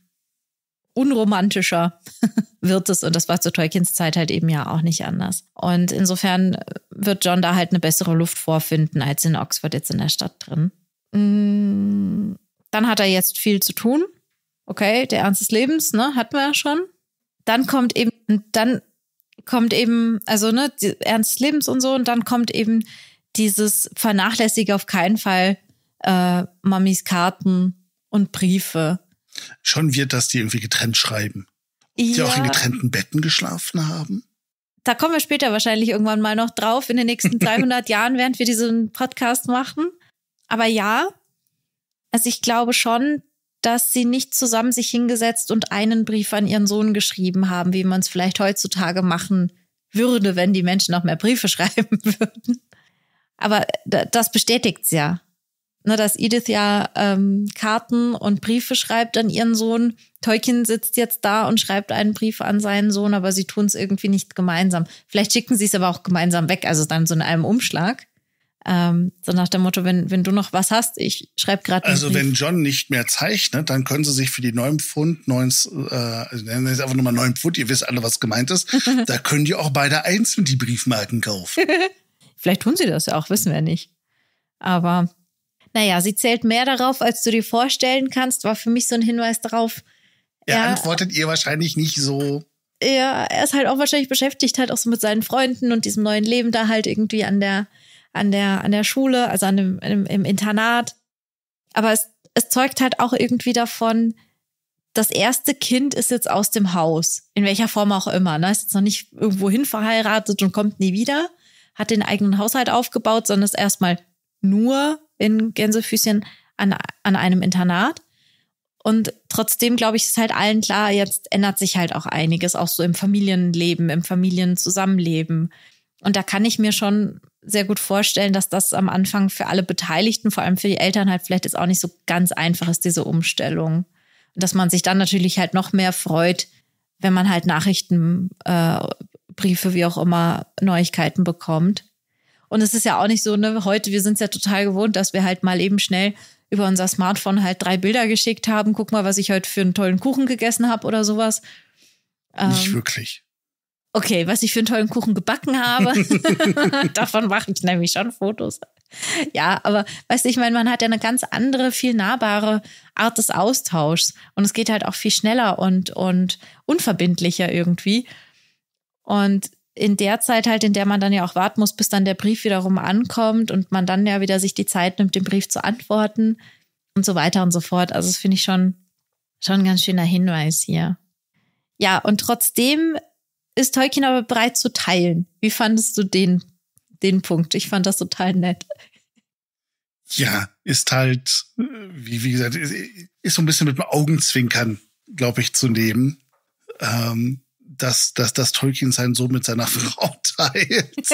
[SPEAKER 2] unromantischer wird es. Und das war zu Tolkiens Zeit halt eben ja auch nicht anders. Und insofern wird John da halt eine bessere Luft vorfinden als in Oxford jetzt in der Stadt drin. Mm, dann hat er jetzt viel zu tun. Okay, der Ernst des Lebens, ne, hatten wir ja schon. Dann kommt eben, dann kommt eben, also ne, Ernst des Lebens und so, und dann kommt eben dieses vernachlässige auf keinen Fall äh, Mamis Karten und Briefe
[SPEAKER 1] schon wird, dass die irgendwie getrennt schreiben. Ja. Die auch in getrennten Betten geschlafen haben.
[SPEAKER 2] Da kommen wir später wahrscheinlich irgendwann mal noch drauf in den nächsten 300 Jahren, während wir diesen Podcast machen. Aber ja, also ich glaube schon, dass sie nicht zusammen sich hingesetzt und einen Brief an ihren Sohn geschrieben haben, wie man es vielleicht heutzutage machen würde, wenn die Menschen noch mehr Briefe schreiben würden. Aber das bestätigt es ja ne, dass Edith ja ähm, Karten und Briefe schreibt an ihren Sohn. Tolkien sitzt jetzt da und schreibt einen Brief an seinen Sohn, aber sie tun es irgendwie nicht gemeinsam. Vielleicht schicken sie es aber auch gemeinsam weg, also dann so in einem Umschlag. Ähm, so nach dem Motto, wenn, wenn du noch was hast, ich schreibe gerade. Also wenn
[SPEAKER 1] John nicht mehr zeichnet, dann können sie sich für die neun Pfund, neun, äh, also nennen sie es einfach nochmal neun Pfund, ihr wisst alle, was gemeint ist, da können die auch beide einzeln die Briefmarken kaufen.
[SPEAKER 2] Vielleicht tun sie das ja auch, wissen wir nicht. Aber naja, sie zählt mehr darauf, als du dir vorstellen kannst, war für mich so ein Hinweis darauf. Er ja,
[SPEAKER 1] antwortet ihr wahrscheinlich nicht so.
[SPEAKER 2] Ja, er ist halt auch wahrscheinlich beschäftigt, halt auch so mit seinen Freunden und diesem neuen Leben da halt irgendwie an der, an der, an der Schule, also an dem, im, im Internat. Aber es, es zeugt halt auch irgendwie davon, das erste Kind ist jetzt aus dem Haus, in welcher Form auch immer. Ne? Ist jetzt noch nicht irgendwo hin verheiratet und kommt nie wieder, hat den eigenen Haushalt aufgebaut, sondern ist erstmal nur in Gänsefüßchen an, an einem Internat. Und trotzdem, glaube ich, ist halt allen klar, jetzt ändert sich halt auch einiges, auch so im Familienleben, im Familienzusammenleben. Und da kann ich mir schon sehr gut vorstellen, dass das am Anfang für alle Beteiligten, vor allem für die Eltern, halt vielleicht ist auch nicht so ganz einfach ist, diese Umstellung. Und dass man sich dann natürlich halt noch mehr freut, wenn man halt Nachrichten, äh, Briefe, wie auch immer, Neuigkeiten bekommt. Und es ist ja auch nicht so, ne, heute, wir sind es ja total gewohnt, dass wir halt mal eben schnell über unser Smartphone halt drei Bilder geschickt haben. Guck mal, was ich heute für einen tollen Kuchen gegessen habe oder sowas. Nicht ähm, wirklich. Okay, was ich für einen tollen Kuchen gebacken habe. Davon mache ich nämlich schon Fotos. Ja, aber weißt du, ich meine, man hat ja eine ganz andere, viel nahbare Art des Austauschs. Und es geht halt auch viel schneller und, und unverbindlicher irgendwie. Und in der Zeit halt, in der man dann ja auch warten muss, bis dann der Brief wiederum ankommt und man dann ja wieder sich die Zeit nimmt, den Brief zu antworten und so weiter und so fort. Also das finde ich schon, schon ein ganz schöner Hinweis hier. Ja, und trotzdem ist Tolkien aber bereit zu teilen. Wie fandest du den, den Punkt? Ich fand das total nett.
[SPEAKER 1] Ja, ist halt, wie, wie gesagt, ist so ein bisschen mit dem Augenzwinkern, glaube ich, zu nehmen. Ähm, dass, dass, dass Tolkien sein Sohn mit seiner Frau teilt.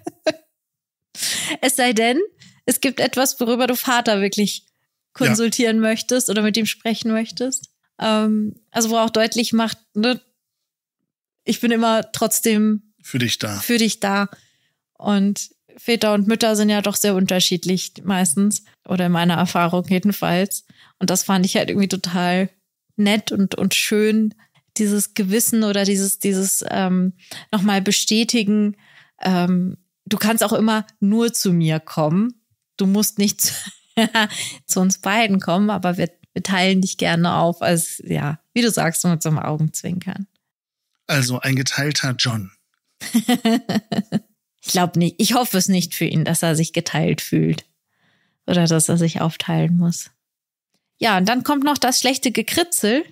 [SPEAKER 2] es sei denn, es gibt etwas, worüber du Vater wirklich konsultieren ja. möchtest oder mit ihm sprechen möchtest. Ähm, also wo er auch deutlich macht, ne, ich bin immer trotzdem
[SPEAKER 1] für dich da. Für
[SPEAKER 2] dich da. Und Väter und Mütter sind ja doch sehr unterschiedlich meistens oder in meiner Erfahrung jedenfalls. Und das fand ich halt irgendwie total nett und, und schön, dieses Gewissen oder dieses, dieses ähm, nochmal bestätigen, ähm, du kannst auch immer nur zu mir kommen. Du musst nicht zu, zu uns beiden kommen, aber wir, wir, teilen dich gerne auf als, ja, wie du sagst, mit so einem Augenzwinkern.
[SPEAKER 1] Also ein geteilter John.
[SPEAKER 2] ich glaube nicht. Ich hoffe es nicht für ihn, dass er sich geteilt fühlt. Oder dass er sich aufteilen muss. Ja, und dann kommt noch das schlechte Gekritzel.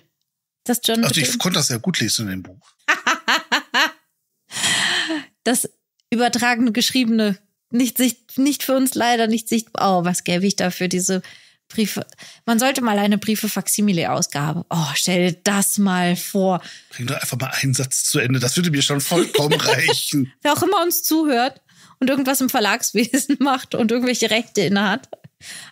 [SPEAKER 2] Das John Ach, also, ich
[SPEAKER 1] konnte das ja gut lesen in dem Buch.
[SPEAKER 2] das übertragene, geschriebene, nicht, sicht, nicht für uns leider nicht sichtbar. Oh, was gäbe ich da für diese Briefe. Man sollte mal eine briefe faximile ausgabe Oh, stell dir das mal vor.
[SPEAKER 1] Bring doch einfach mal einen Satz zu Ende. Das würde mir schon vollkommen reichen.
[SPEAKER 2] Wer auch immer uns zuhört und irgendwas im Verlagswesen macht und irgendwelche Rechte innehat.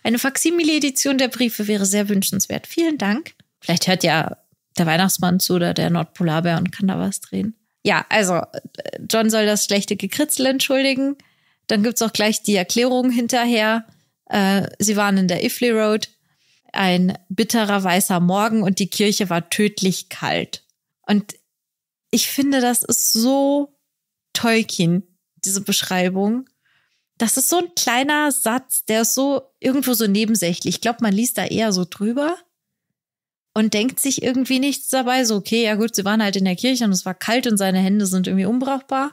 [SPEAKER 2] Eine faximile edition der Briefe wäre sehr wünschenswert. Vielen Dank. Vielleicht hört ja der Weihnachtsmann zu oder der Nordpolarbär und kann da was drehen. Ja, also äh, John soll das schlechte Gekritzel entschuldigen. Dann gibt es auch gleich die Erklärung hinterher. Äh, sie waren in der Ifley Road, ein bitterer weißer Morgen und die Kirche war tödlich kalt. Und ich finde, das ist so Tolkien, diese Beschreibung. Das ist so ein kleiner Satz, der ist so irgendwo so nebensächlich. Ich glaube, man liest da eher so drüber und denkt sich irgendwie nichts dabei. So, okay, ja gut, sie waren halt in der Kirche und es war kalt und seine Hände sind irgendwie unbrauchbar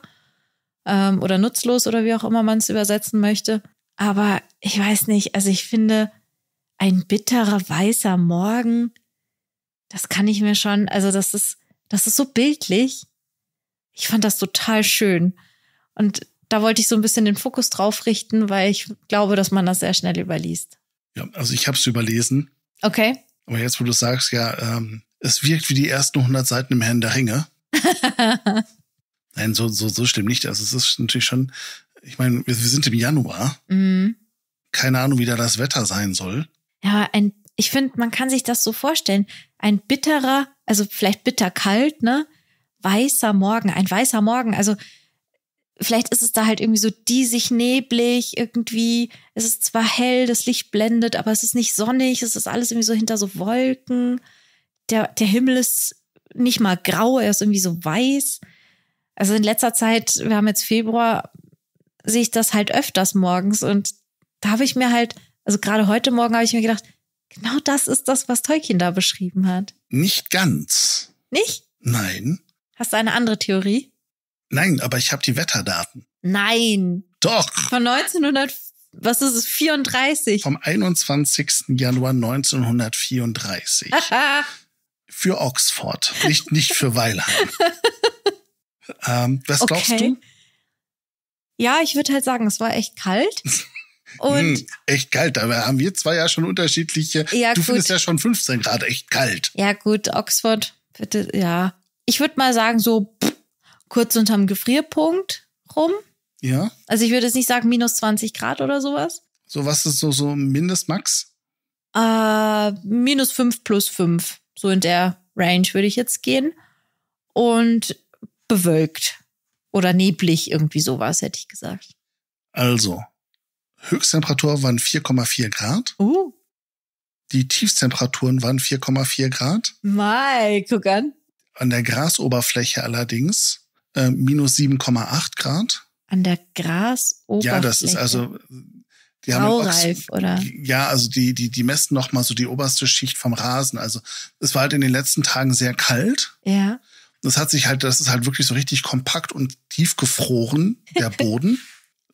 [SPEAKER 2] ähm, oder nutzlos oder wie auch immer man es übersetzen möchte. Aber ich weiß nicht, also ich finde, ein bitterer weißer Morgen, das kann ich mir schon, also das ist, das ist so bildlich. Ich fand das total schön. Und da wollte ich so ein bisschen den Fokus drauf richten, weil ich glaube, dass man das sehr schnell überliest.
[SPEAKER 1] Ja, also ich habe es überlesen. Okay. Aber jetzt, wo du sagst, ja, ähm, es wirkt wie die ersten 100 Seiten im Herrn der Ringe. Nein, so, so, so stimmt nicht. Also es ist natürlich schon, ich meine, wir, wir sind im Januar. Mhm. Keine Ahnung, wie da das Wetter sein soll.
[SPEAKER 2] Ja, ein, ich finde, man kann sich das so vorstellen. Ein bitterer, also vielleicht bitterkalt, ne? Weißer Morgen, ein weißer Morgen. Also vielleicht ist es da halt irgendwie so diesig, neblig, irgendwie, es ist zwar hell, das Licht blendet, aber es ist nicht sonnig, es ist alles irgendwie so hinter so Wolken. Der, der Himmel ist nicht mal grau, er ist irgendwie so weiß. Also in letzter Zeit, wir haben jetzt Februar, sehe ich das halt öfters morgens und da habe ich mir halt, also gerade heute Morgen habe ich mir gedacht, genau das ist das, was Tolkien da beschrieben hat.
[SPEAKER 1] Nicht ganz. Nicht? Nein.
[SPEAKER 2] Hast du eine andere Theorie?
[SPEAKER 1] Nein, aber ich habe die Wetterdaten.
[SPEAKER 2] Nein. Doch. Von 1900, was ist es, 34? Vom
[SPEAKER 1] 21. Januar 1934. für Oxford, nicht, nicht für Weilheim. ähm, was okay. glaubst du?
[SPEAKER 2] Ja, ich würde halt sagen, es war echt kalt. Hm, Und hm,
[SPEAKER 1] echt kalt, aber haben wir zwei ja schon unterschiedliche. Ja, du gut. findest ja schon 15 Grad echt kalt.
[SPEAKER 2] Ja, gut, Oxford, bitte, ja. Ich würde mal sagen, so pff, kurz unterm Gefrierpunkt rum. Ja. Also ich würde jetzt nicht sagen minus 20 Grad oder sowas.
[SPEAKER 1] So was ist so, so Mindestmax?
[SPEAKER 2] Äh, minus 5 plus 5. So in der Range würde ich jetzt gehen. Und bewölkt oder neblig, irgendwie sowas, hätte ich gesagt.
[SPEAKER 1] Also, Höchsttemperatur waren 4,4 Grad. Uh. Die Tiefstemperaturen waren 4,4 Grad. Mai, guck an. An der Grasoberfläche allerdings äh, minus 7,8 Grad.
[SPEAKER 2] An der Grasoberfläche? Ja, das ist also
[SPEAKER 1] die Graureif, haben oder? Ja, also die, die, die messen noch mal so die oberste Schicht vom Rasen. Also es war halt in den letzten Tagen sehr kalt. Ja. Das hat sich halt, das ist halt wirklich so richtig kompakt und tief gefroren, der Boden.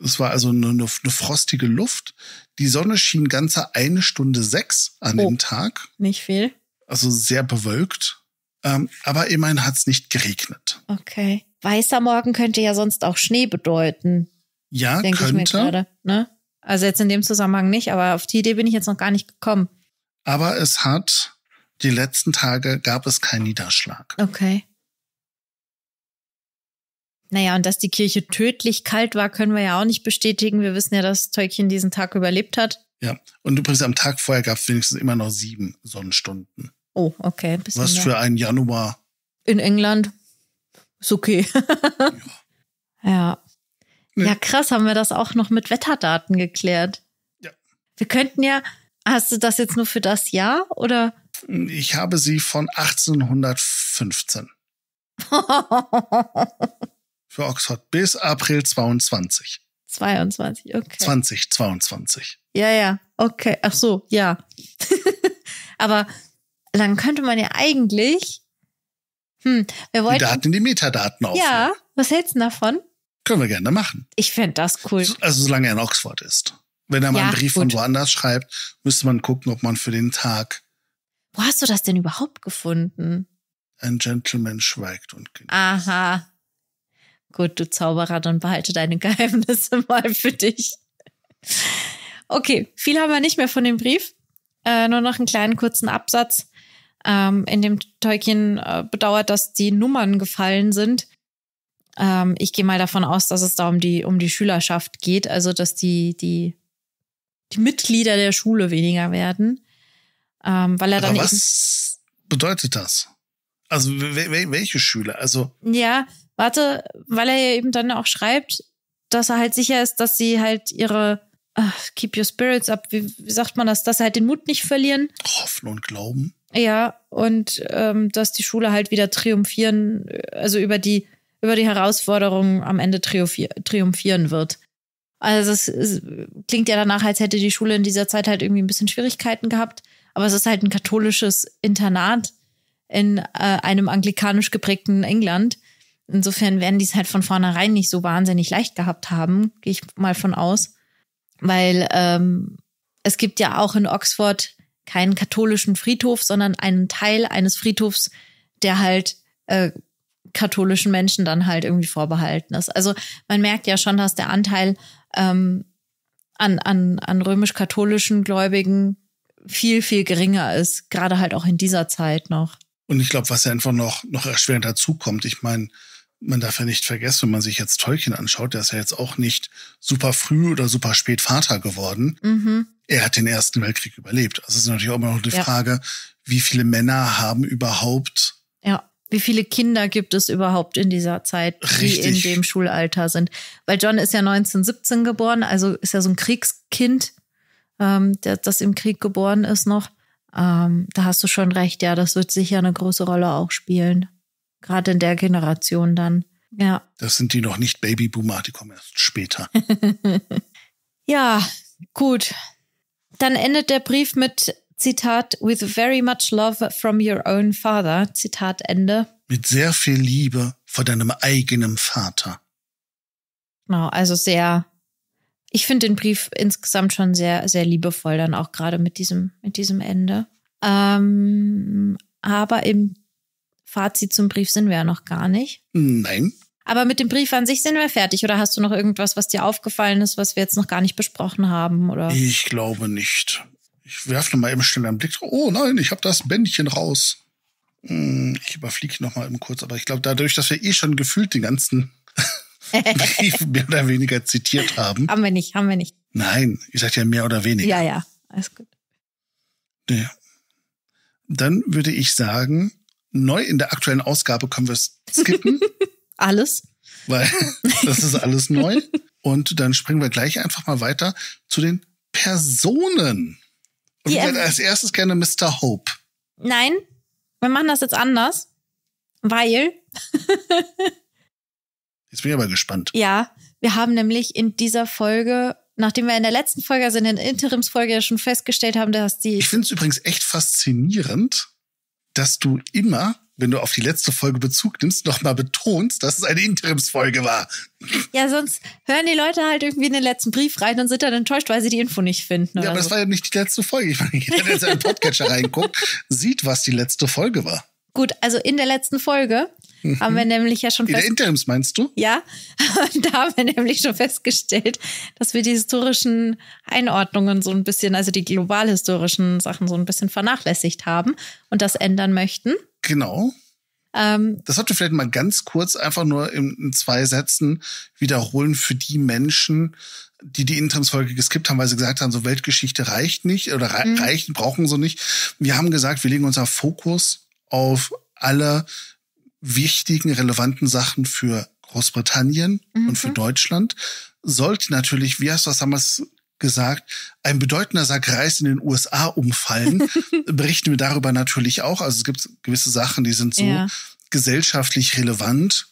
[SPEAKER 1] es war also eine, eine, frostige Luft. Die Sonne schien ganze eine Stunde sechs an oh, dem Tag. Nicht viel. Also sehr bewölkt. Ähm, aber immerhin hat es nicht geregnet.
[SPEAKER 2] Okay weißer Morgen könnte ja sonst auch Schnee bedeuten.
[SPEAKER 1] Ja, könnte. Grade,
[SPEAKER 2] ne? Also jetzt in dem Zusammenhang nicht, aber auf die Idee bin ich jetzt noch gar nicht gekommen.
[SPEAKER 1] Aber es hat, die letzten Tage gab es keinen Niederschlag.
[SPEAKER 2] Okay. Naja, und dass die Kirche tödlich kalt war, können wir ja auch nicht bestätigen. Wir wissen ja, dass Teukchen diesen Tag überlebt hat.
[SPEAKER 1] Ja, und übrigens am Tag vorher gab es wenigstens immer noch sieben Sonnenstunden.
[SPEAKER 2] Oh, okay. Was für
[SPEAKER 1] ein Januar.
[SPEAKER 2] In England. Ist okay. ja. ja. Nee. Ja, krass, haben wir das auch noch mit Wetterdaten geklärt. Ja. Wir könnten ja, hast du das jetzt nur für das Jahr oder?
[SPEAKER 1] Ich habe sie von 1815. für Oxford bis April 22.
[SPEAKER 2] 22, okay.
[SPEAKER 1] 20, 22.
[SPEAKER 2] Ja, ja, okay. Ach so, ja. Aber dann könnte man ja eigentlich hm, wir wollten, die Daten
[SPEAKER 1] in die Metadaten aufnehmen. Ja,
[SPEAKER 2] was hältst du davon?
[SPEAKER 1] Können wir gerne machen. Ich fände das cool. Also solange er in Oxford ist. Wenn er mal ja, einen Brief gut. von woanders schreibt, müsste man gucken, ob man für den Tag.
[SPEAKER 2] Wo hast du das denn überhaupt gefunden?
[SPEAKER 1] Ein Gentleman schweigt und
[SPEAKER 2] genießt. Aha. Gut, du Zauberer, dann behalte deine Geheimnisse mal für dich. Okay, viel haben wir nicht mehr von dem Brief. Äh, nur noch einen kleinen kurzen Absatz ähm, in dem Tolkien äh, bedauert, dass die Nummern gefallen sind. Ähm, ich gehe mal davon aus, dass es da um die, um die Schülerschaft geht, also dass die, die, die Mitglieder der Schule weniger werden. Ähm, weil er Aber Was
[SPEAKER 1] bedeutet das? Also welche Schüler? Also.
[SPEAKER 2] Ja, warte, weil er ja eben dann auch schreibt, dass er halt sicher ist, dass sie halt ihre ach, Keep Your Spirits up, wie, wie sagt man das, dass sie halt den Mut nicht verlieren.
[SPEAKER 1] Hoffen und Glauben.
[SPEAKER 2] Ja, und ähm, dass die Schule halt wieder triumphieren, also über die, über die Herausforderungen am Ende triumphi triumphieren wird. Also es, klingt ja danach, als hätte die Schule in dieser Zeit halt irgendwie ein bisschen Schwierigkeiten gehabt, aber es ist halt ein katholisches Internat in äh, einem anglikanisch geprägten England. Insofern werden die es halt von vornherein nicht so wahnsinnig leicht gehabt haben, gehe ich mal von aus. Weil ähm, es gibt ja auch in Oxford keinen katholischen Friedhof, sondern einen Teil eines Friedhofs, der halt äh, katholischen Menschen dann halt irgendwie vorbehalten ist. Also man merkt ja schon, dass der Anteil ähm, an, an, an römisch-katholischen Gläubigen viel, viel geringer ist, gerade halt auch in dieser Zeit noch.
[SPEAKER 1] Und ich glaube, was ja einfach noch, noch erschwerend dazukommt, ich meine, man darf ja nicht vergessen, wenn man sich jetzt Tolkien anschaut, der ist ja jetzt auch nicht super früh oder super spät Vater geworden. Mhm er hat den Ersten Weltkrieg überlebt. Also es ist natürlich auch immer noch die ja. Frage, wie viele Männer haben überhaupt.
[SPEAKER 2] Ja, wie viele Kinder gibt es überhaupt in dieser Zeit, die in dem Schulalter sind? Weil John ist ja 1917 geboren, also ist ja so ein Kriegskind, ähm, der, das im Krieg geboren ist noch. Ähm, da hast du schon recht, ja, das wird sicher eine große Rolle auch spielen. Gerade in der Generation dann. Ja.
[SPEAKER 1] Das sind die noch nicht Babyboomer, die kommen erst später.
[SPEAKER 2] ja, gut dann endet der Brief mit Zitat, with very much love from your own father. Zitat Ende.
[SPEAKER 1] Mit sehr viel Liebe vor deinem eigenen Vater.
[SPEAKER 2] Genau, also sehr, ich finde den Brief insgesamt schon sehr, sehr liebevoll, dann auch gerade mit diesem, mit diesem Ende. Ähm, aber im Fazit zum Brief sind wir ja noch gar nicht. Nein. Aber mit dem Brief an sich sind wir fertig. Oder hast du noch irgendwas, was dir aufgefallen ist, was wir jetzt noch gar nicht besprochen haben? Oder?
[SPEAKER 1] Ich glaube nicht. Ich werfe mal eben schnell einen Blick Oh nein, ich habe das Bändchen raus. Hm, ich überfliege noch mal eben kurz. Aber ich glaube, dadurch, dass wir eh schon gefühlt den ganzen Brief mehr oder weniger zitiert haben. Haben
[SPEAKER 2] wir nicht, haben wir nicht.
[SPEAKER 1] Nein, ich sage ja mehr oder weniger.
[SPEAKER 2] Ja, ja, alles gut.
[SPEAKER 1] Ja. Dann würde ich sagen, neu in der aktuellen Ausgabe können wir es skippen. alles. Weil das ist alles neu. Und dann springen wir gleich einfach mal weiter zu den Personen. Und Die wir werden als erstes gerne Mr. Hope.
[SPEAKER 2] Nein, wir machen das jetzt anders, weil.
[SPEAKER 1] jetzt bin ich aber gespannt.
[SPEAKER 2] Ja, wir haben nämlich in dieser Folge nachdem wir in der letzten Folge, also in der Interimsfolge, ja schon festgestellt haben, dass die. Ich finde es
[SPEAKER 1] übrigens echt faszinierend, dass du immer wenn du auf die letzte Folge Bezug nimmst, nochmal betonst, dass es eine Interimsfolge war.
[SPEAKER 2] Ja, sonst hören die Leute halt irgendwie in den letzten Brief rein und sind dann enttäuscht, weil sie die Info nicht finden. Ja, aber so. das war ja
[SPEAKER 1] nicht die letzte Folge. Ich meine, jeder, der in seinen Podcatcher reinguckt, sieht, was die letzte Folge war.
[SPEAKER 2] Gut, also in der letzten Folge mhm. haben wir nämlich ja schon festgestellt. In der
[SPEAKER 1] Interims meinst du?
[SPEAKER 2] Ja, da haben wir nämlich schon festgestellt, dass wir die historischen Einordnungen so ein bisschen, also die global historischen Sachen so ein bisschen vernachlässigt haben und das ändern möchten.
[SPEAKER 1] Genau. Ähm, das sollte vielleicht mal ganz kurz einfach nur in, in, zwei Sätzen wiederholen für die Menschen, die die Interimsfolge geskippt haben, weil sie gesagt haben, so Weltgeschichte reicht nicht oder re mhm. reicht, brauchen sie nicht. Wir haben gesagt, wir legen unser Fokus auf alle wichtigen, relevanten Sachen für Großbritannien mhm. und für mhm. Deutschland. Sollte natürlich, wie hast du das damals gesagt, ein bedeutender Sack Reis in den USA umfallen, berichten wir darüber natürlich auch. Also es gibt gewisse Sachen, die sind so ja. gesellschaftlich relevant.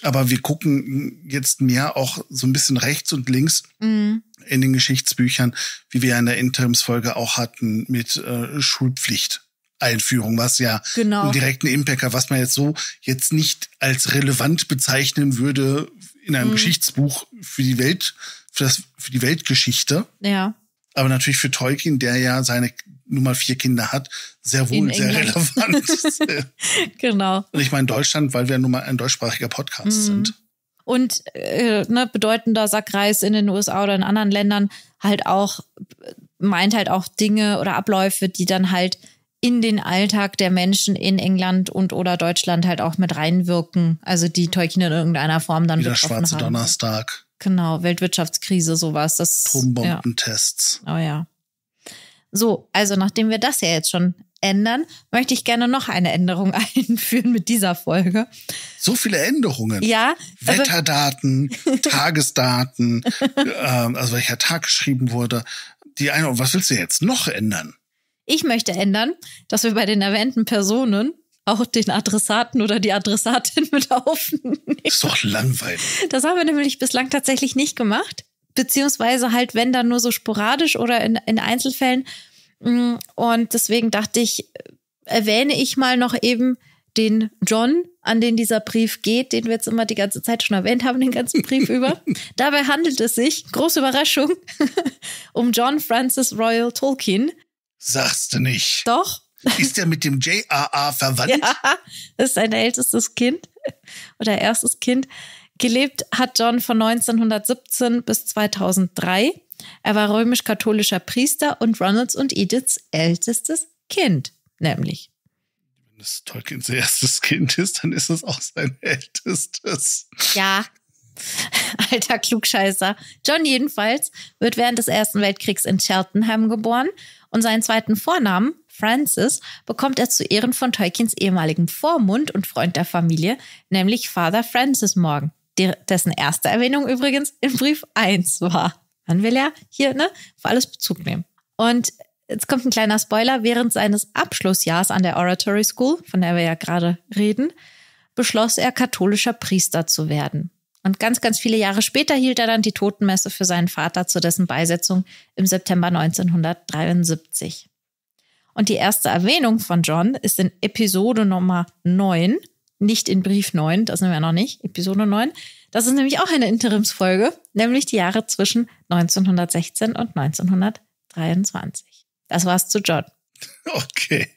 [SPEAKER 1] Aber wir gucken jetzt mehr auch so ein bisschen rechts und links mhm. in den Geschichtsbüchern, wie wir in der Interimsfolge auch hatten mit äh, Schulpflicht. Einführung, was ja genau. einen direkten Impact hat, was man jetzt so jetzt nicht als relevant bezeichnen würde in einem mhm. Geschichtsbuch für die Welt, für, das, für die Weltgeschichte. Ja. Aber natürlich für Tolkien, der ja seine nun mal vier Kinder hat, sehr wohl sehr
[SPEAKER 2] relevant. genau. Und
[SPEAKER 1] ich meine Deutschland, weil wir nun mal ein deutschsprachiger Podcast mhm. sind.
[SPEAKER 2] Und äh, ne, bedeutender Sackreis in den USA oder in anderen Ländern halt auch meint halt auch Dinge oder Abläufe, die dann halt in den Alltag der Menschen in England und oder Deutschland halt auch mit reinwirken. Also die Tolkien in irgendeiner Form dann Wie der schwarze haben. Donnerstag. Genau, Weltwirtschaftskrise, sowas. Das, Atombombentests. Ja. Oh ja. So, also nachdem wir das ja jetzt schon ändern, möchte ich gerne noch eine Änderung
[SPEAKER 1] einführen mit dieser Folge. So viele Änderungen. Ja. Wetterdaten, Tagesdaten, ähm, also welcher Tag geschrieben wurde. Die eine, was willst du jetzt noch ändern?
[SPEAKER 2] Ich möchte ändern, dass wir bei den erwähnten Personen auch den Adressaten oder die Adressatin mit aufnehmen.
[SPEAKER 1] Ist doch langweilig.
[SPEAKER 2] Das haben wir nämlich bislang tatsächlich nicht gemacht. Beziehungsweise halt, wenn dann nur so sporadisch oder in, in Einzelfällen. Mm, und deswegen dachte ich, erwähne ich mal noch eben den John, an den dieser Brief geht, den wir jetzt immer die ganze Zeit schon erwähnt haben, den ganzen Brief über. Dabei handelt es sich, große Überraschung, um John Francis Royal Tolkien.
[SPEAKER 1] Sagst du nicht. Doch. Ist der mit dem JAA verwandt? Ja,
[SPEAKER 2] das ist sein ältestes Kind oder erstes Kind. Gelebt hat John von 1917 bis 2003. Er war römisch-katholischer Priester und Ronalds und Ediths ältestes Kind, nämlich.
[SPEAKER 1] Wenn das Tolkiens erstes Kind ist, dann ist es auch sein ältestes.
[SPEAKER 2] Ja, Alter Klugscheißer. John jedenfalls wird während des Ersten Weltkriegs in Cheltenham geboren und seinen zweiten Vornamen Francis bekommt er zu Ehren von Tolkiens ehemaligem Vormund und Freund der Familie, nämlich Father Francis Morgan, dessen erste Erwähnung übrigens in Brief 1 war. Dann will er hier ne, auf alles Bezug nehmen. Und jetzt kommt ein kleiner Spoiler. Während seines Abschlussjahres an der Oratory School, von der wir ja gerade reden, beschloss er, katholischer Priester zu werden. Und ganz, ganz viele Jahre später hielt er dann die Totenmesse für seinen Vater zu dessen Beisetzung im September 1973. Und die erste Erwähnung von John ist in Episode Nummer 9, nicht in Brief 9, das sind wir noch nicht, Episode 9. Das ist nämlich auch eine Interimsfolge, nämlich die Jahre zwischen 1916 und 1923. Das war's zu John. Okay.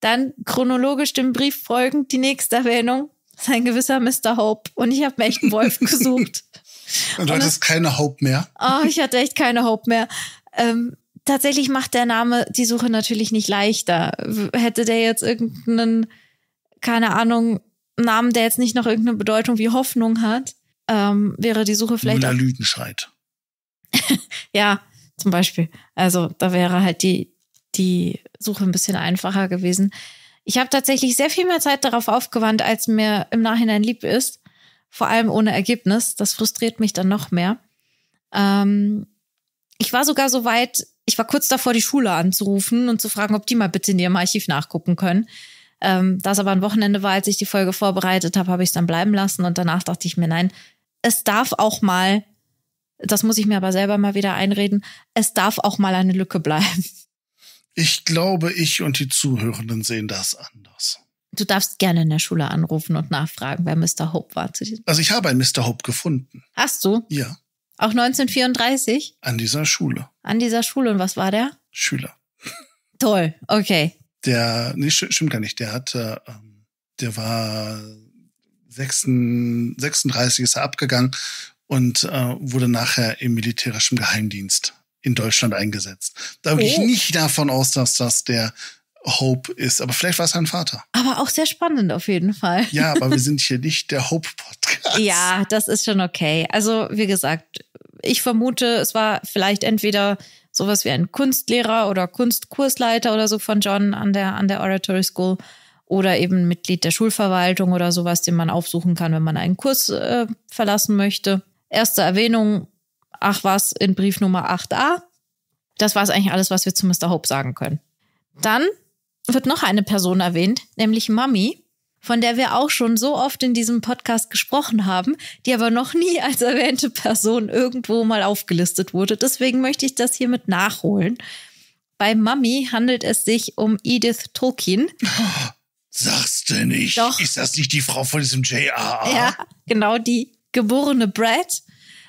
[SPEAKER 2] Dann chronologisch dem Brief folgend die nächste Erwähnung, sein gewisser Mr. Hope. Und ich habe mir echt einen Wolf gesucht.
[SPEAKER 1] Und du hattest keine Hope mehr?
[SPEAKER 2] Oh, ich hatte echt keine Hope mehr. Ähm, tatsächlich macht der Name die Suche natürlich nicht leichter. Hätte der jetzt irgendeinen, keine Ahnung, Namen, der jetzt nicht noch irgendeine Bedeutung wie Hoffnung hat, ähm, wäre die Suche vielleicht. Müller
[SPEAKER 1] Lüdenscheid.
[SPEAKER 2] ja, zum Beispiel. Also da wäre halt die, die Suche ein bisschen einfacher gewesen. Ich habe tatsächlich sehr viel mehr Zeit darauf aufgewandt, als mir im Nachhinein lieb ist. Vor allem ohne Ergebnis. Das frustriert mich dann noch mehr. Ähm, ich war sogar so weit, ich war kurz davor, die Schule anzurufen und zu fragen, ob die mal bitte in ihrem Archiv nachgucken können. Ähm, da es aber ein Wochenende war, als ich die Folge vorbereitet habe, habe ich es dann bleiben lassen und danach dachte ich mir, nein, es darf auch mal, das muss ich mir aber selber mal wieder einreden, es darf auch mal eine Lücke bleiben.
[SPEAKER 1] Ich glaube, ich und die Zuhörenden sehen das anders.
[SPEAKER 2] Du darfst gerne in der Schule anrufen und nachfragen, wer Mr. Hope war
[SPEAKER 1] Also ich habe einen Mr. Hope gefunden. Hast du? Ja.
[SPEAKER 2] Auch 1934?
[SPEAKER 1] An dieser Schule.
[SPEAKER 2] An dieser Schule. Und was war der? Schüler. Toll, okay.
[SPEAKER 1] Der, nee, stimmt gar nicht. Der hatte, ähm, der war 36, 36 ist er abgegangen und äh, wurde nachher im militärischen Geheimdienst in Deutschland eingesetzt. Da gehe oh. ich nicht davon aus, dass das der Hope ist. Aber vielleicht war es sein Vater.
[SPEAKER 2] Aber auch sehr spannend auf jeden Fall. Ja, aber wir
[SPEAKER 1] sind hier nicht der Hope-Podcast.
[SPEAKER 2] Ja, das ist schon okay. Also, wie gesagt, ich vermute, es war vielleicht entweder sowas wie ein Kunstlehrer oder Kunstkursleiter oder so von John an der, an der Oratory School oder eben Mitglied der Schulverwaltung oder sowas, den man aufsuchen kann, wenn man einen Kurs äh, verlassen möchte. Erste Erwähnung, ach was, in Brief Nummer 8a. Das war es eigentlich alles, was wir zu Mr. Hope sagen können. Dann wird noch eine Person erwähnt, nämlich Mami von der wir auch schon so oft in diesem Podcast gesprochen haben, die aber noch nie als erwähnte Person irgendwo mal aufgelistet wurde. Deswegen möchte ich das hiermit nachholen. Bei Mami handelt es sich um Edith Tolkien.
[SPEAKER 1] Sagst du nicht? Doch. Ist das nicht die Frau von diesem J.R.R.? Ja,
[SPEAKER 2] genau die geborene Brad,